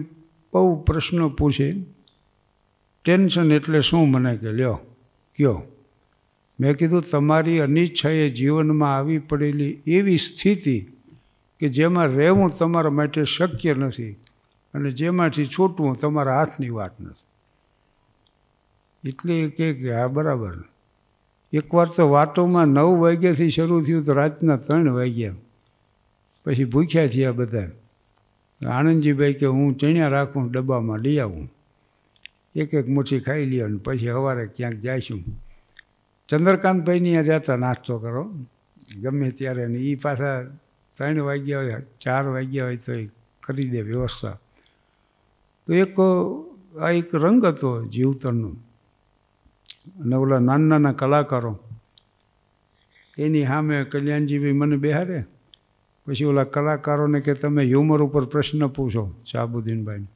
બહુ પ્રશ્નો પૂછે ટેન્શન એટલે શું મને કે લ્યો કયો મેં કીધું તમારી અનિચ્છાએ જીવનમાં આવી પડેલી એવી સ્થિતિ કે જેમાં રહેવું તમારા માટે શક્ય નથી અને જેમાંથી છૂટવું તમારા હાથની વાત નથી એટલે એ કહે કે હા બરાબર એકવાર તો વાતોમાં નવ વાગ્યાથી શરૂ થયું તો રાતના ત્રણ વાગ્યા પછી ભૂખ્યા થયા બધા આનંદજીભાઈ કે હું ચણિયા રાખું ડબ્બામાં લઈ આવું એક એક મુઠ્ઠી ખાઈ લ્યો અને પછી સવારે ક્યાંક જઈશું ચંદ્રકાંતભાઈની ત્યાં જતા નાસ્તો કરો ગમે ત્યારે અને એ પાછા ત્રણ વાગ્યા હોય ચાર વાગ્યા હોય તો એ કરી દે વ્યવસ્થા તો એક આ એક રંગ હતો જીવતરનો અને ઓલા નાના નાના કલાકારો એની સામે કલ્યાણજીભાઈ મને બેહારે પછી ઓલા કલાકારોને કે તમે હ્યુમર ઉપર પ્રશ્ન પૂછો શાહબુદ્દીનભાઈને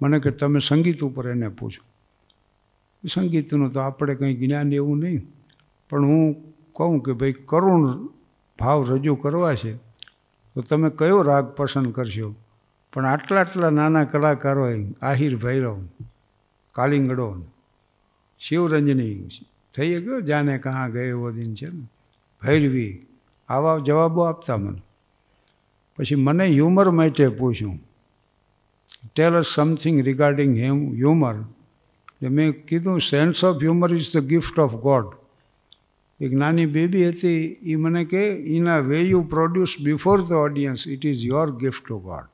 મને કે તમે સંગીત ઉપર એને પૂછો સંગીતનું તો આપણે કંઈ જ્ઞાન એવું નહીં પણ હું કહું કે ભાઈ કરુણ ભાવ રજૂ કરવા છે તો તમે કયો રાગ પસંદ કરશો પણ આટલા આટલા નાના કલાકારોએ આહિર ભૈરવ કાલિંગડો શિવરંજની થઈ ગયો જાને કહા ગયો દિન છે ને ભૈરવી આવા જવાબો આપતા મને પછી મને હ્યુમર માટે પૂછ્યું tell us something regarding him humour એટલે મેં કીધું sense of humour is the gift of God એક નાની બેબી હતી એ મને કહે in way you produce before the audience it is your gift to God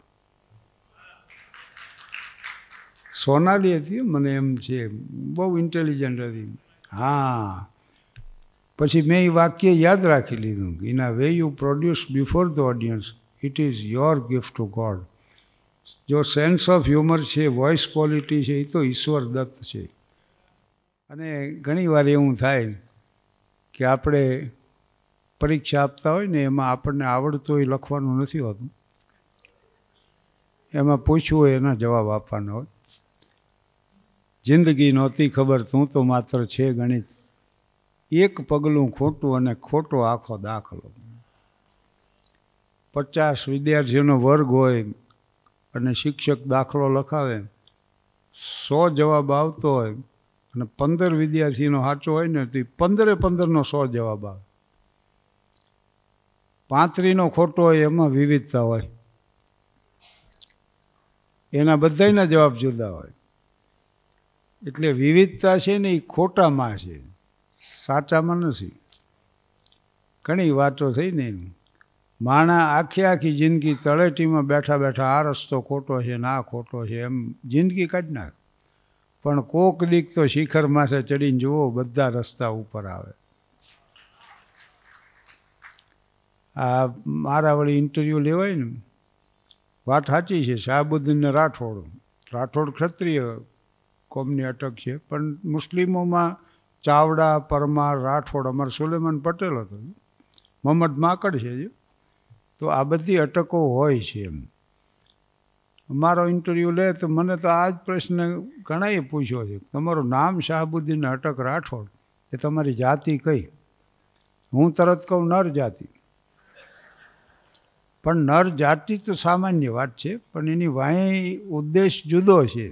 Sonali હતી મને એમ છે બહુ ઇન્ટેલિજન્ટ હતી હા પછી મેં એ વાક્ય યાદ રાખી લીધું in way you produce before the audience it is your gift to God જો સેન્સ ઓફ હ્યુમર છે વોઇસ ક્વોલિટી છે એ તો ઈશ્વર દત્ત છે અને ઘણીવાર એવું થાય કે આપણે પરીક્ષા આપતા હોય ને એમાં આપણને આવડતું હોય લખવાનું નથી હોતું એમાં પૂછવું હોય એના જવાબ આપવાનો હોય જિંદગી નહોતી ખબર તું તો માત્ર છે ગણિત એક પગલું ખોટું અને ખોટો આખો દાખલો પચાસ વિદ્યાર્થીઓનો વર્ગ હોય અને શિક્ષક દાખલો લખાવે સો જવાબ આવતો હોય અને પંદર વિદ્યાર્થીનો સાચો હોય ને તો એ પંદરે પંદરનો સો જવાબ આવે પાંત્રીનો ખોટો હોય એમાં વિવિધતા હોય એના બધાના જવાબ જુદા હોય એટલે વિવિધતા છે ને એ ખોટામાં છે સાચામાં નથી ઘણી વાતો થઈ ને એની માણા આખી આખી જિંદગી તળેટીમાં બેઠા બેઠા આ રસ્તો ખોટો છે ના ખોટો છે એમ જિંદગી કાઢી નાખ પણ કોક દીક તો શિખર માથે ચડીને જુઓ બધા રસ્તા ઉપર આવે આ મારા વળી ઇન્ટરવ્યૂ લેવાય ને વાત સાચી છે શાહબુદ્દીન રાઠોડ રાઠોડ ક્ષત્રિય કોમની અટક છે પણ મુસ્લિમોમાં ચાવડા પરમાર રાઠોડ અમર સુલેમાન પટેલ હતો મોહમ્મદ માકડ છે જે તો આ બધી અટકો હોય છે એમ મારો ઇન્ટરવ્યૂ લે તો મને તો આ જ પ્રશ્ન ઘણાએ પૂછ્યો છે તમારું નામ શાહબુદ્દીન અટક રાઠોડ એ તમારી જાતિ કઈ હું તરત કહું નર જાતિ પણ નર જાતિ તો સામાન્ય વાત છે પણ એની વાંહે ઉદ્દેશ જુદો છે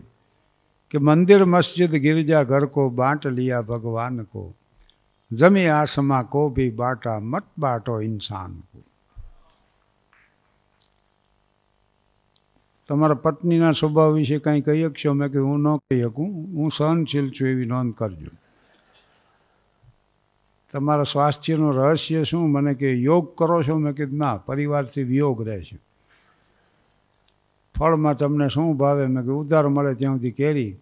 કે મંદિર મસ્જિદ ગિરજા ઘર કો બાંટ લિયા ભગવાન કો જમી આસમાં કો ભી બાટા મત બાટો ઇન્સાન કો તમારા પત્નીના સ્વભાવ વિશે કાંઈ કહી શકશો મેં કે હું ન કહી શકું હું સહનશીલ છું એવી નોંધ કરજો તમારા સ્વાસ્થ્યનું રહસ્ય શું મને કે યોગ કરો છો મેં કીધું ના પરિવારથી વિયોગ રહેશે ફળમાં તમને શું ભાવે મેં કે ઉધાર મળે ત્યાં સુધી કેરી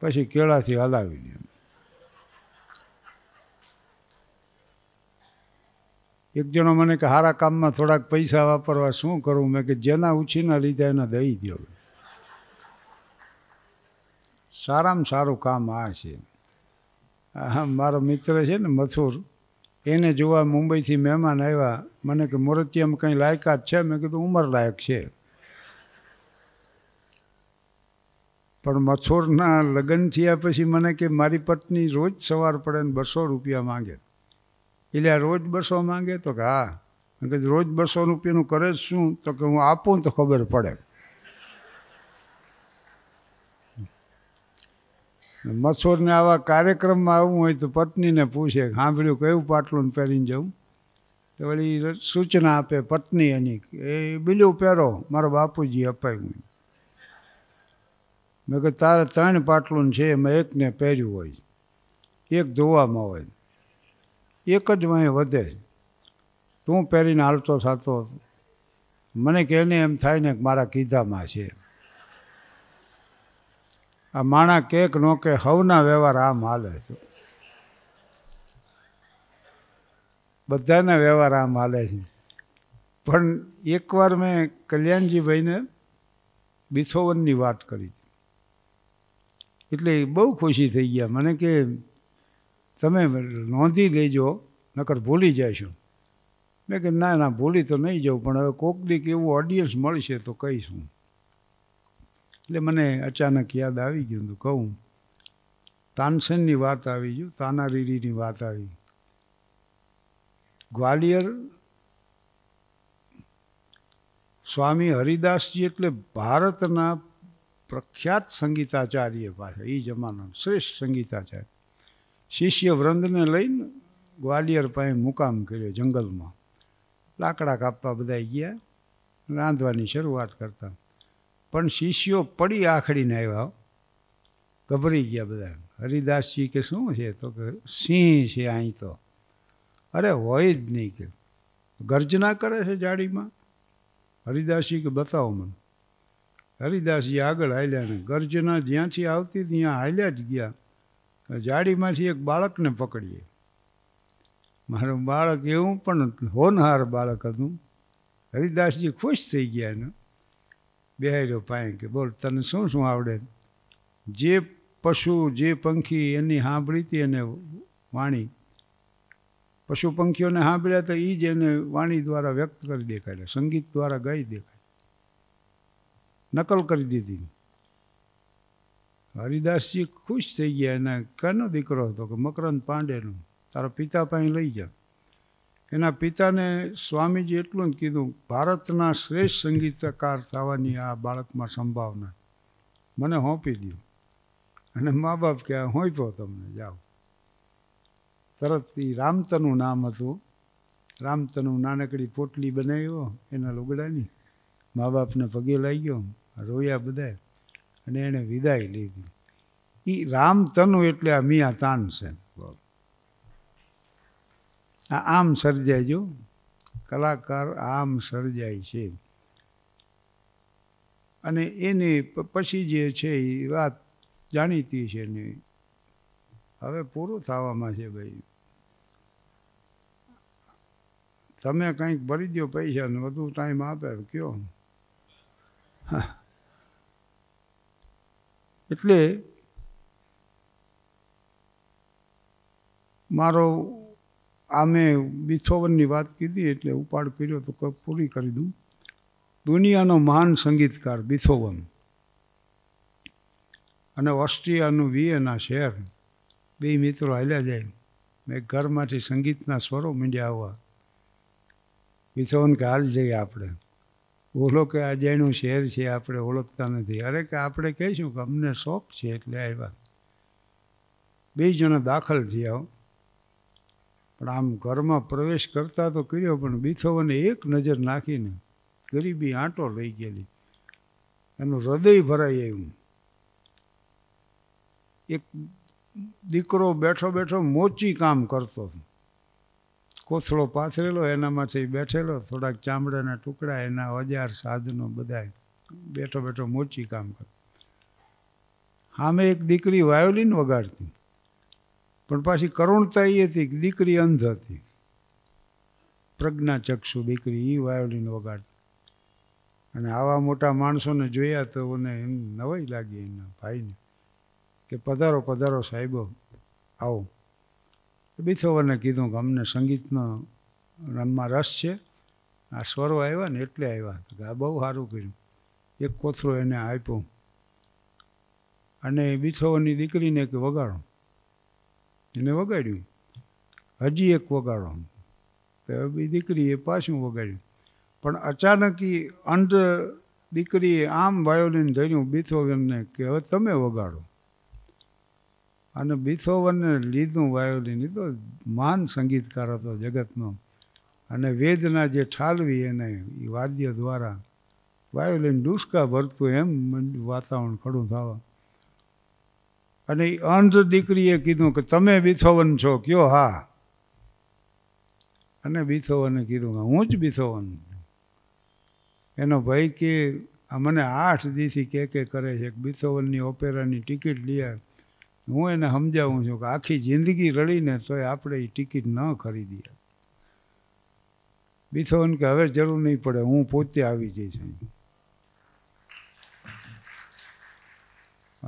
પછી કેળાથી હલાવી દે એક જણો મને કે સારા કામમાં થોડાક પૈસા વાપરવા શું કરવું મેં કે જેના ઉછીના લીધા એના દઈ દો સારામાં સારું કામ આ છે મારો મિત્ર છે ને મથુર એને જોવા મુંબઈથી મહેમાન આવ્યા મને કે મૂર્તિયમ કંઈ લાયકાત છે મેં કીધું ઉંમર લાયક છે પણ મથુરના લગ્ન થયા પછી મને કે મારી પત્ની રોજ સવાર પડે ને બસો રૂપિયા માંગે એટલે આ રોજ બસો માંગે તો કે હા કે રોજ બસો રૂપિયાનું કરે જ શું તો કે હું આપું તો ખબર પડે મચ્છોરને આવા કાર્યક્રમમાં આવવું હોય તો પત્નીને પૂછે સાંભળ્યું કયું પાટલું પહેરીને જવું તો વળી સૂચના આપે પત્ની એની એ બીલું પહેરો મારો બાપુજી અપાયું મેં કહ્યું તારે ત્રણ પાટલું છે એમાં એકને પહેર્યું હોય એક ધોવામાં હોય એક જ મય વધે તું પહેરીને હાલતો થતો મને કહેને એમ થાય ને મારા કીધામાં છે આ માણા કેક નો કે હવના વ્યવહાર આમ હાલે છે બધાના વ્યવહાર આમ હાલે છે પણ એકવાર મેં કલ્યાણજીભાઈને બિથોવનની વાત કરી એટલે બહુ ખુશી થઈ ગયા મને કે તમે નોંધી લેજો નકર ભૂલી જશો મેં કે ના ના ભૂલી તો નહીં જાઉં પણ હવે કોકડીક એવું ઓડિયન્સ મળશે તો કહીશું એટલે મને અચાનક યાદ આવી ગયું હતું કહું તાનસેનની વાત આવી ગયું તાનારીરીની વાત આવી ગ્વાલિયર સ્વામી હરિદાસજી એટલે ભારતના પ્રખ્યાત સંગીતાચાર્ય પાસે એ જમાના શ્રેષ્ઠ સંગીતાચાર્ય શિષ્ય વ્રંદને લઈને ગ્વાલિયર પાસે મુકામ કર્યો જંગલમાં લાકડા કાપવા બધા ગયા રાંધવાની શરૂઆત કરતા પણ શિષ્યો પડી આખડીને આવ્યા ગભરી ગયા બધા હરિદાસજી કે શું છે તો કે સિંહ છે અહીં તો અરે હોય જ નહીં કે ગર્જના કરે છે જાળીમાં હરિદાસજી કે બતાવો મને હરિદાસજી આગળ હાલ્યા ને ગર્જના જ્યાંથી આવતી ત્યાં હાલ્યા જ ગયા જાડીમાંથી એક બાળકને પકડીએ મારું બાળક એવું પણ હોનહાર બાળક હતું હરિદાસજી ખુશ થઈ ગયા એને બેહાર્યો પાય કે બોલ તને શું શું આવડે જે પશુ જે પંખી એની સાંભળીતી એને વાણી પશુ પંખીઓને સાંભળ્યા તો એ જ એને વાણી દ્વારા વ્યક્ત કરી દેખાડ્યા સંગીત દ્વારા ગાઈ દેખાય નકલ કરી દીધી હરિદાસજી ખુશ થઈ ગયા એના કાનો દીકરો હતો કે મકરંદ પાંડેનો તારા પિતા પાસે લઈ જા એના પિતાને સ્વામીજી એટલું જ કીધું ભારતના શ્રેષ્ઠ સંગીતકાર થવાની આ બાળકમાં સંભાવના મને હોંપી દઉં અને મા બાપ કે હોંપ્યો તમને જાઓ તરત એ રામતનું નામ હતું રામતનું નાનકડી પોટલી બનાવ્યો એના લુગડાની મા બાપને પગે લાગ્યો રોયા બધાય અને એણે વિદાય લીધી એ રામતનુ એટલે આ મિયા તાન તાનસેન આ આમ સર્જાય જો કલાકાર આમ સર્જાય છે અને એને પછી જે છે એ વાત જાણીતી છે ને હવે પૂરું થવામાં છે ભાઈ તમે કંઈક ભરી દો પૈસા ને વધુ ટાઈમ આપે કયો હા એટલે મારો આ મેં બિથોવનની વાત કીધી એટલે ઉપાડ કર્યો તો પૂરી કરી દઉં દુનિયાનો મહાન સંગીતકાર બિથોવન અને ઓસ્ટ્રિયાનું વિયેના શહેર બે મિત્રો હાલ્યા જાય મેં ઘરમાંથી સંગીતના સ્વરો મીંડ્યા આવવા બિથોવન કે હાલ જઈએ આપણે ઓલો કે આ જેનું શહેર છે આપણે ઓળખતા નથી અરે કે આપણે કહીશું કે અમને શોખ છે એટલે આવ્યા બે જણા દાખલ થયા પણ આમ ઘરમાં પ્રવેશ કરતા તો કર્યો પણ બીથોવને એક નજર નાખીને ગરીબી આંટો લઈ ગયેલી એનું હૃદય ભરાઈ આવ્યું એક દીકરો બેઠો બેઠો મોચી કામ કરતો હતો કોથળો પાથરેલો એનામાંથી બેઠેલો થોડાક ચામડાના ટુકડા એના હજાર સાધનો બધા બેઠો બેઠો મોચી કામ કરે સામે એક દીકરી વાયોલિન વગાડતી પણ પાછી કરુણતા એ હતી કે દીકરી અંધ હતી પ્રજ્ઞા ચક્ષુ દીકરી એ વાયોલિન વગાડતી અને આવા મોટા માણસોને જોયા તો મને એમ નવાઈ લાગી એના ભાઈને કે પધારો પધારો સાહેબો આવો બિથોવરને કીધું કે અમને સંગીતનો રમમાં રસ છે આ સ્વરો આવ્યા ને એટલે આવ્યા કે આ બહુ સારું કર્યું એક કોથરો એને આપ્યો અને બિથોવરની દીકરીને કે વગાડો એને વગાડ્યું હજી એક વગાડો તો બી દીકરી એ પાછું વગાડ્યું પણ અચાનક અંધ દીકરીએ આમ વાયોલિન ધર્યું બિથોવનને કે હવે તમે વગાડો અને બિથોવનને લીધું વાયોલિન એ તો માન સંગીતકાર હતો જગતનો અને વેદના જે ઠાલવી એને એ વાદ્ય દ્વારા વાયોલિન ડુસકા ભરતું એમ વાતાવરણ ખડું થવા અને એ અંધ દીકરીએ કીધું કે તમે બિથોવન છો કયો હા અને બિથોવને કીધું કે હું જ બિથોવન એનો ભાઈ કે મને આઠ દીથી કે કે કરે છે બિથોવનની ઓપેરાની ટિકિટ લીયા હું એને સમજાવું છું કે આખી જિંદગી રડીને તોય આપણે એ ટિકિટ ન ખરીદીએ બીથોન કે હવે જરૂર નહીં પડે હું પોતે આવી જઈશ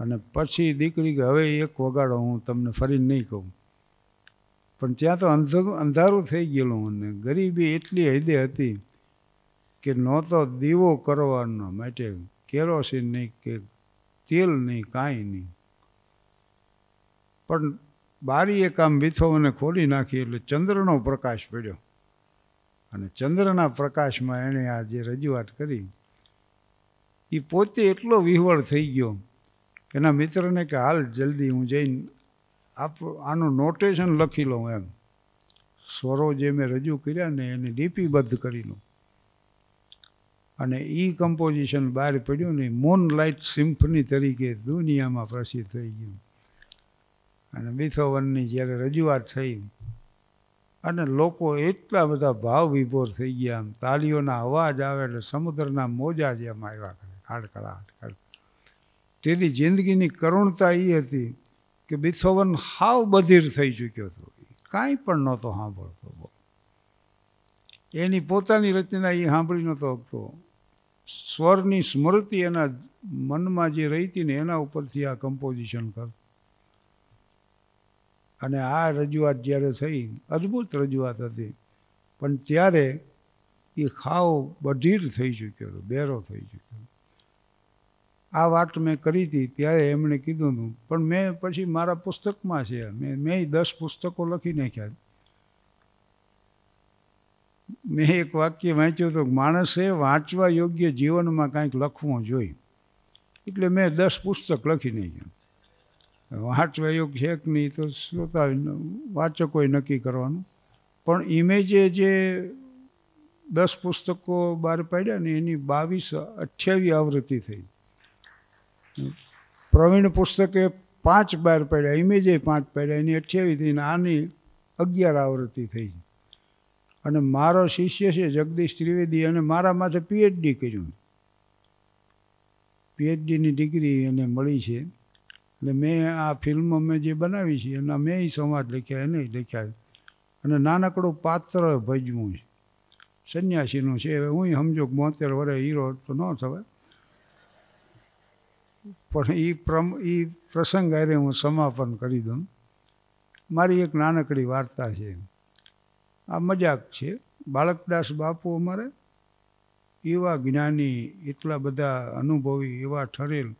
અને પછી દીકરી કે હવે એક વગાડો હું તમને ફરી નહીં કહું પણ ત્યાં તો અંધારું અંધારું થઈ ગયેલું અને ગરીબી એટલી હૈદે હતી કે નહોતો દીવો કરવાનો માટે કેરોસીન નહીં કે તેલ નહીં કાંઈ નહીં પણ બારીએ કામ વિથોને ખોલી નાખી એટલે ચંદ્રનો પ્રકાશ પડ્યો અને ચંદ્રના પ્રકાશમાં એણે આ જે રજૂઆત કરી એ પોતે એટલો વિહવળ થઈ ગયો એના મિત્રને કે હાલ જલ્દી હું જઈને આપ આનું નોટેશન લખી લઉં એમ સ્વરો જે મેં રજૂ કર્યા ને એને ડીપીબદ્ધ કરી લઉં અને એ કમ્પોઝિશન બહાર પડ્યું ને મૂન લાઇટ સિમ્ફની તરીકે દુનિયામાં પ્રસિદ્ધ થઈ ગયું અને બીથોવનની જ્યારે રજૂઆત થઈ અને લોકો એટલા બધા ભાવ વિભોર થઈ ગયા આમ તાલીઓના અવાજ આવે એટલે સમુદ્રના મોજા જેમ આવ્યા કરે હાડકડાટ કરે તેની જિંદગીની કરુણતા એ હતી કે બિથોવન હાવ બધીર થઈ ચૂક્યો હતો કાંઈ પણ નહોતો સાંભળતો બોલ એની પોતાની રચના એ સાંભળી નહોતો શકતો સ્વરની સ્મૃતિ એના મનમાં જે રહી હતી ને એના ઉપરથી આ કમ્પોઝિશન કરતો અને આ રજૂઆત જ્યારે થઈ અદ્ભુત રજૂઆત હતી પણ ત્યારે એ ખાવ બધીર થઈ ચૂક્યો હતો બેરો થઈ ચૂક્યો આ વાત મેં કરી હતી ત્યારે એમણે કીધું હતું પણ મેં પછી મારા પુસ્તકમાં છે મેં મેં દસ પુસ્તકો લખી નાખ્યા મેં એક વાક્ય વાંચ્યું હતું માણસે વાંચવા યોગ્ય જીવનમાં કાંઈક લખવું જોઈએ એટલે મેં દસ પુસ્તક લખી નાખ્યા વાંચવા યોગ છે કે નહીં તો શ્રોતા વાચકોએ નક્કી કરવાનું પણ ઇમેજે જે દસ પુસ્તકો બહાર પાડ્યા ને એની બાવીસ અઠ્યાવી આવૃત્તિ થઈ પ્રવીણ પુસ્તકે પાંચ બહાર પાડ્યા ઇમેજે પાંચ પાડ્યા એની અઠ્યાવી થઈ આની અગિયાર આવૃત્તિ થઈ અને મારો શિષ્ય છે જગદીશ ત્રિવેદી અને મારા માથે પીએચડી કર્યું પીએચડીની ડિગ્રી એને મળી છે એટલે મેં આ ફિલ્મ મેં જે બનાવી છે એના મેં એ સમાજ લખ્યા એને લખ્યા અને નાનકડું પાત્ર ભજવું છે સંન્યાસીનું છે હવે હું સમજો બોતેર વર્ષે હીરો તો ન થવાય પણ એ પ્રમ એ પ્રસંગ અરે હું સમાપન કરી દઉં મારી એક નાનકડી વાર્તા છે આ મજાક છે બાળકદાસ બાપુ અમારે એવા જ્ઞાની એટલા બધા અનુભવી એવા ઠરેલ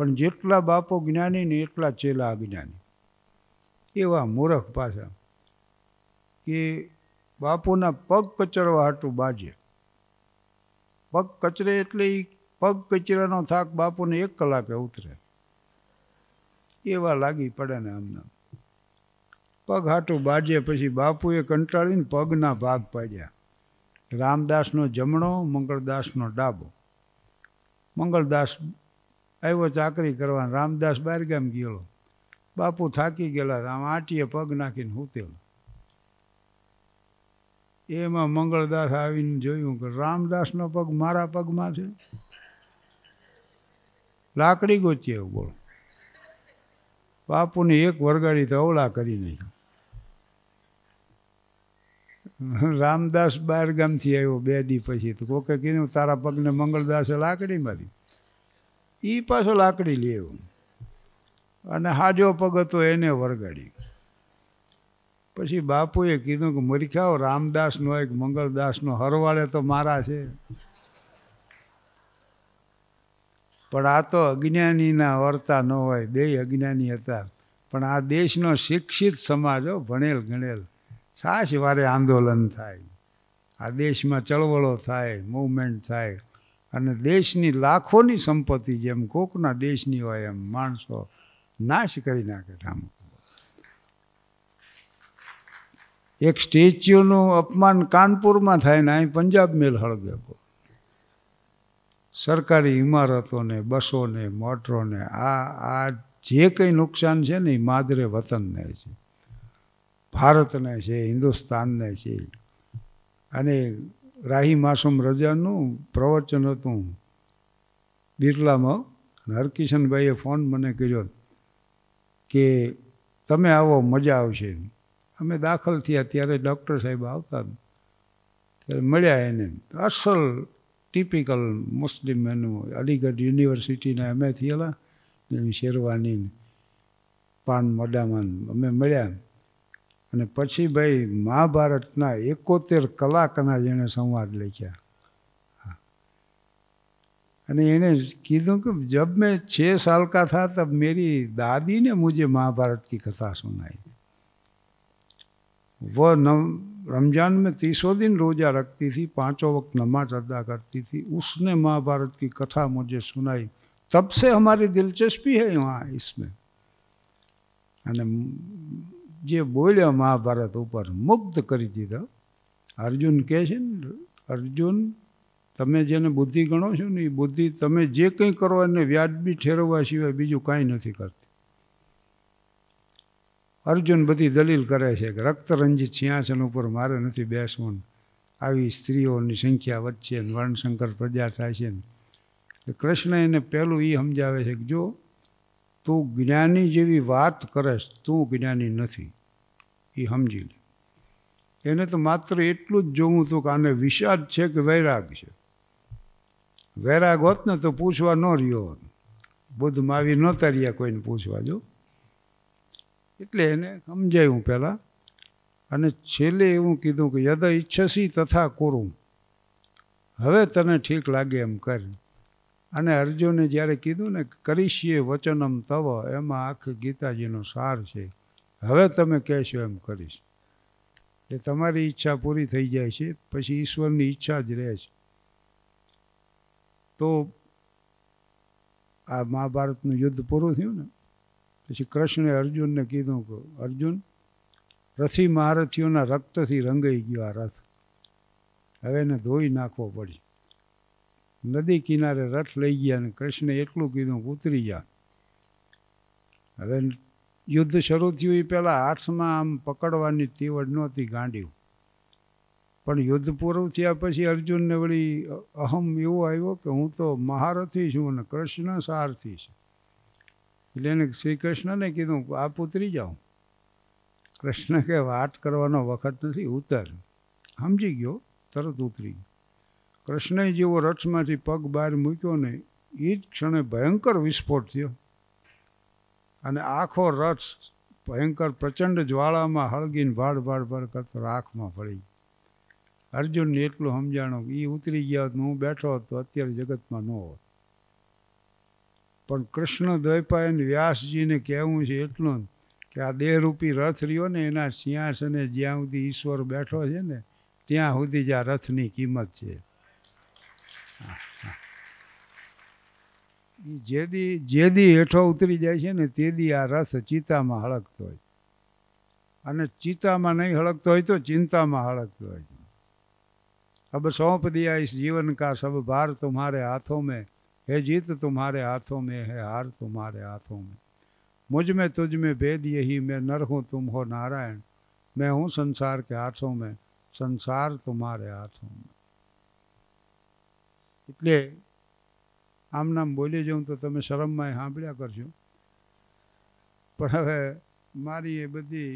પણ જેટલા બાપો જ્ઞાની ને એટલા ચેલા અજ્ઞાની એવા મૂરખ પાછા કે બાપુના પગ કચરવા હાટું બાજે પગ કચરે એટલે એ પગ કચરાનો થાક બાપોને એક કલાકે ઉતરે એવા લાગી પડે ને આમના પગ હાટું બાજે પછી બાપુએ કંટાળીને પગના ભાગ પાડ્યા રામદાસનો જમણો મંગળદાસનો ડાબો મંગળદાસ આવ્યો ચાકરી કરવાનો રામદાસ બાર ગામ ગયેલો બાપુ થાકી ગયેલા આમ આટીએ પગ નાખીને હૂતેલો એમાં મંગળદાસ આવીને જોયું કે રામદાસનો પગ મારા પગમાં છે લાકડી ગોચી એવું બોલો બાપુને એક વરગાડી તો અવળા કરી નહીં રામદાસ બાર ગામથી આવ્યો બે દી પછી તો કોકે કીધું તારા પગને મંગળદાસે લાકડી મારી એ પાછો લાકડી લેવું અને હાજો પગ એને વરગાડી પછી બાપુએ કીધું કે મરખાઓ રામદાસનો એક મંગળદાસનો હરવાળે તો મારા છે પણ આ તો અજ્ઞાનીના વર્તા ન હોય બે અજ્ઞાની હતા પણ આ દેશનો શિક્ષિત સમાજ હો ભણેલ ગણેલ સાસ વારે આંદોલન થાય આ દેશમાં ચળવળો થાય મૂવમેન્ટ થાય અને દેશની લાખોની સંપત્તિ જેમ કોકના દેશની હોય એમ માણસો નાશ કરી નાખે ઠામ એક સ્ટેચ્યુનું અપમાન કાનપુરમાં થાય ને અહીં પંજાબ મેલ હળગે સરકારી ઇમારતોને બસોને મોટરોને આ આ જે કંઈ નુકસાન છે ને એ માદરે વતનને છે ભારતને છે હિન્દુસ્તાનને છે અને રાહી માસુમ રજાનું પ્રવચન હતું બિરલામાં હરકિશનભાઈએ ફોન મને કર્યો કે તમે આવો મજા આવશે અમે દાખલ થયા ત્યારે ડૉક્ટર સાહેબ આવતા ત્યારે મળ્યા એને અસલ ટિપિકલ મુસ્લિમ એનું અલીગઢ યુનિવર્સિટીના અમે થયેલા એની શેરવાની પાન મડામાં અમે મળ્યા અને પછી ભાઈ મહાભારતના 71 કલાકના જેણે સંવાદ લખ્યા અને એને કીધું કે જબ મે 6 સાલ કા થા તબ મારી દાદીને મુજે મહાભારત કી કથા સુનાઈ વ ન રમઝાન મે 30 ઓ દિન રોઝા રખતી થી પાંચો વખત નમાઝ અર્દા કરતી થી ઉસને મહાભારત કી કથા મુજે સુનાઈ તબ સે હમારી دلچસ્પી હે યહાં ઇસમે અને જે બોલ્યો મહાભારત ઉપર મુક્ત કરી દીધો અર્જુન કહે છે ને અર્જુન તમે જેને બુદ્ધિ ગણો છો ને એ બુદ્ધિ તમે જે કંઈ કરો એને વ્યાજબી ઠેરવવા સિવાય બીજું કાંઈ નથી કરતી અર્જુન બધી દલીલ કરે છે કે રક્તરંજિત સિંહાસન ઉપર મારે નથી બેસવું આવી સ્ત્રીઓની સંખ્યા વધશે ને વર્ણશંકર પ્રજા થાય છે ને કૃષ્ણ એને પહેલું એ સમજાવે છે કે જો તું જ્ઞાની જેવી વાત કરેશ તું જ્ઞાની નથી એ સમજી લે એને તો માત્ર એટલું જ જોવું તું કે આને વિષાદ છે કે વૈરાગ છે વૈરાગ હોત ને તો પૂછવા ન રહ્યો હોત બુદ્ધ માવી ન તર્યા કોઈને પૂછવા જો એટલે એને સમજાયું પહેલાં અને છેલ્લે એવું કીધું કે યદ ઈચ્છસી તથા કુરું હવે તને ઠીક લાગે એમ કરી અને અર્જુને જ્યારે કીધું ને કરીશીએ વચનમ તવ એમાં આખી ગીતાજીનો સાર છે હવે તમે કહેશો એમ કરીશ એટલે તમારી ઈચ્છા પૂરી થઈ જાય છે પછી ઈશ્વરની ઈચ્છા જ રહે છે તો આ મહાભારતનું યુદ્ધ પૂરું થયું ને પછી કૃષ્ણે અર્જુનને કીધું કે અર્જુન રથી મહારથીઓના રક્તથી રંગાઈ ગયો આ રથ હવે એને ધોઈ નાખવો પડ્યો નદી કિનારે રથ લઈ ગયા અને કૃષ્ણે એટલું કીધું ઉતરી ગયા હવે યુદ્ધ શરૂ થયું એ પહેલાં હાથમાં આમ પકડવાની તીવડ નહોતી ગાંડ્યું પણ યુદ્ધ પૂરું થયા પછી અર્જુનને વળી અહમ એવો આવ્યો કે હું તો મહારથી છું અને કૃષ્ણ સારથી છે એટલે એને શ્રી કૃષ્ણને કીધું આપ ઉતરી જાઓ કૃષ્ણ કે વાત કરવાનો વખત નથી ઉતર સમજી ગયો તરત ઉતરી ગયો કૃષ્ણએ જેવો રથમાંથી પગ બહાર મૂક્યો ને એ જ ક્ષણે ભયંકર વિસ્ફોટ થયો અને આખો રથ ભયંકર પ્રચંડ જ્વાળામાં હળગીને ભાડ ભાડ ભાડ કરતો આંખમાં પડી અર્જુનને એટલું સમજાણો કે એ ઉતરી ગયા હોત હું બેઠો હોત તો અત્યારે જગતમાં ન હોત પણ કૃષ્ણ દ્વૈપાયન વ્યાસજીને કહેવું છે એટલું કે આ દેહરૂપી રથ રહ્યો ને એના સિંહાસને જ્યાં સુધી ઈશ્વર બેઠો છે ને ત્યાં સુધી જ આ રથની કિંમત છે જેદી જેદી હેઠો ઉતરી જાય છે ને તેદી આ રસ ચિતામાં હળકતો હોય અને ચિતામાં નહીં હળકતો હોય તો ચિંતામાં હળકતો હોય અબ सौंप दिया इस जीवन का सब भार तुम्हारे हाथों में है जीत तुम्हारे हाथों में है हार तुम्हारे हाथों में मुझ में तुझ में भेद यही मैं नर हूँ तुम हो नारायण मैं हूँ संसार के हाथों में संसार तुम्हारे हाथों में એટલે આમ નામ બોલી જાઉં તો તમે શરમમાં સાંભળ્યા કરશો પણ હવે મારી એ બધી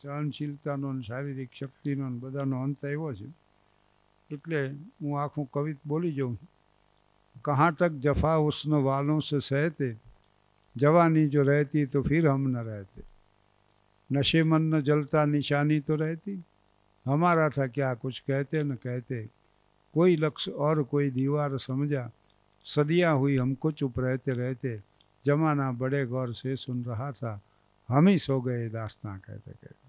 સહનશીલતાનો શારીરિક શક્તિનો બધાનો અંત આવ્યો છે એટલે હું આખું કવિત બોલી જાઉં છું કહાટક જફા ઉષ્ણ વાલો સે સહેતે જવાની જો રહેતી તો ફિર હમ ન રહેતે નશે મન ન જલતા નિશાની તો રહેતી હમારા થા ક્યાં કુછ કહેતે ન કહેતે कोई लक्ष्य और कोई दीवार समझा सदियाँ हुई हमको चुप रहते रहते जमाना बड़े गौर से सुन रहा था हम ही सो गए दास्तां कहते कहते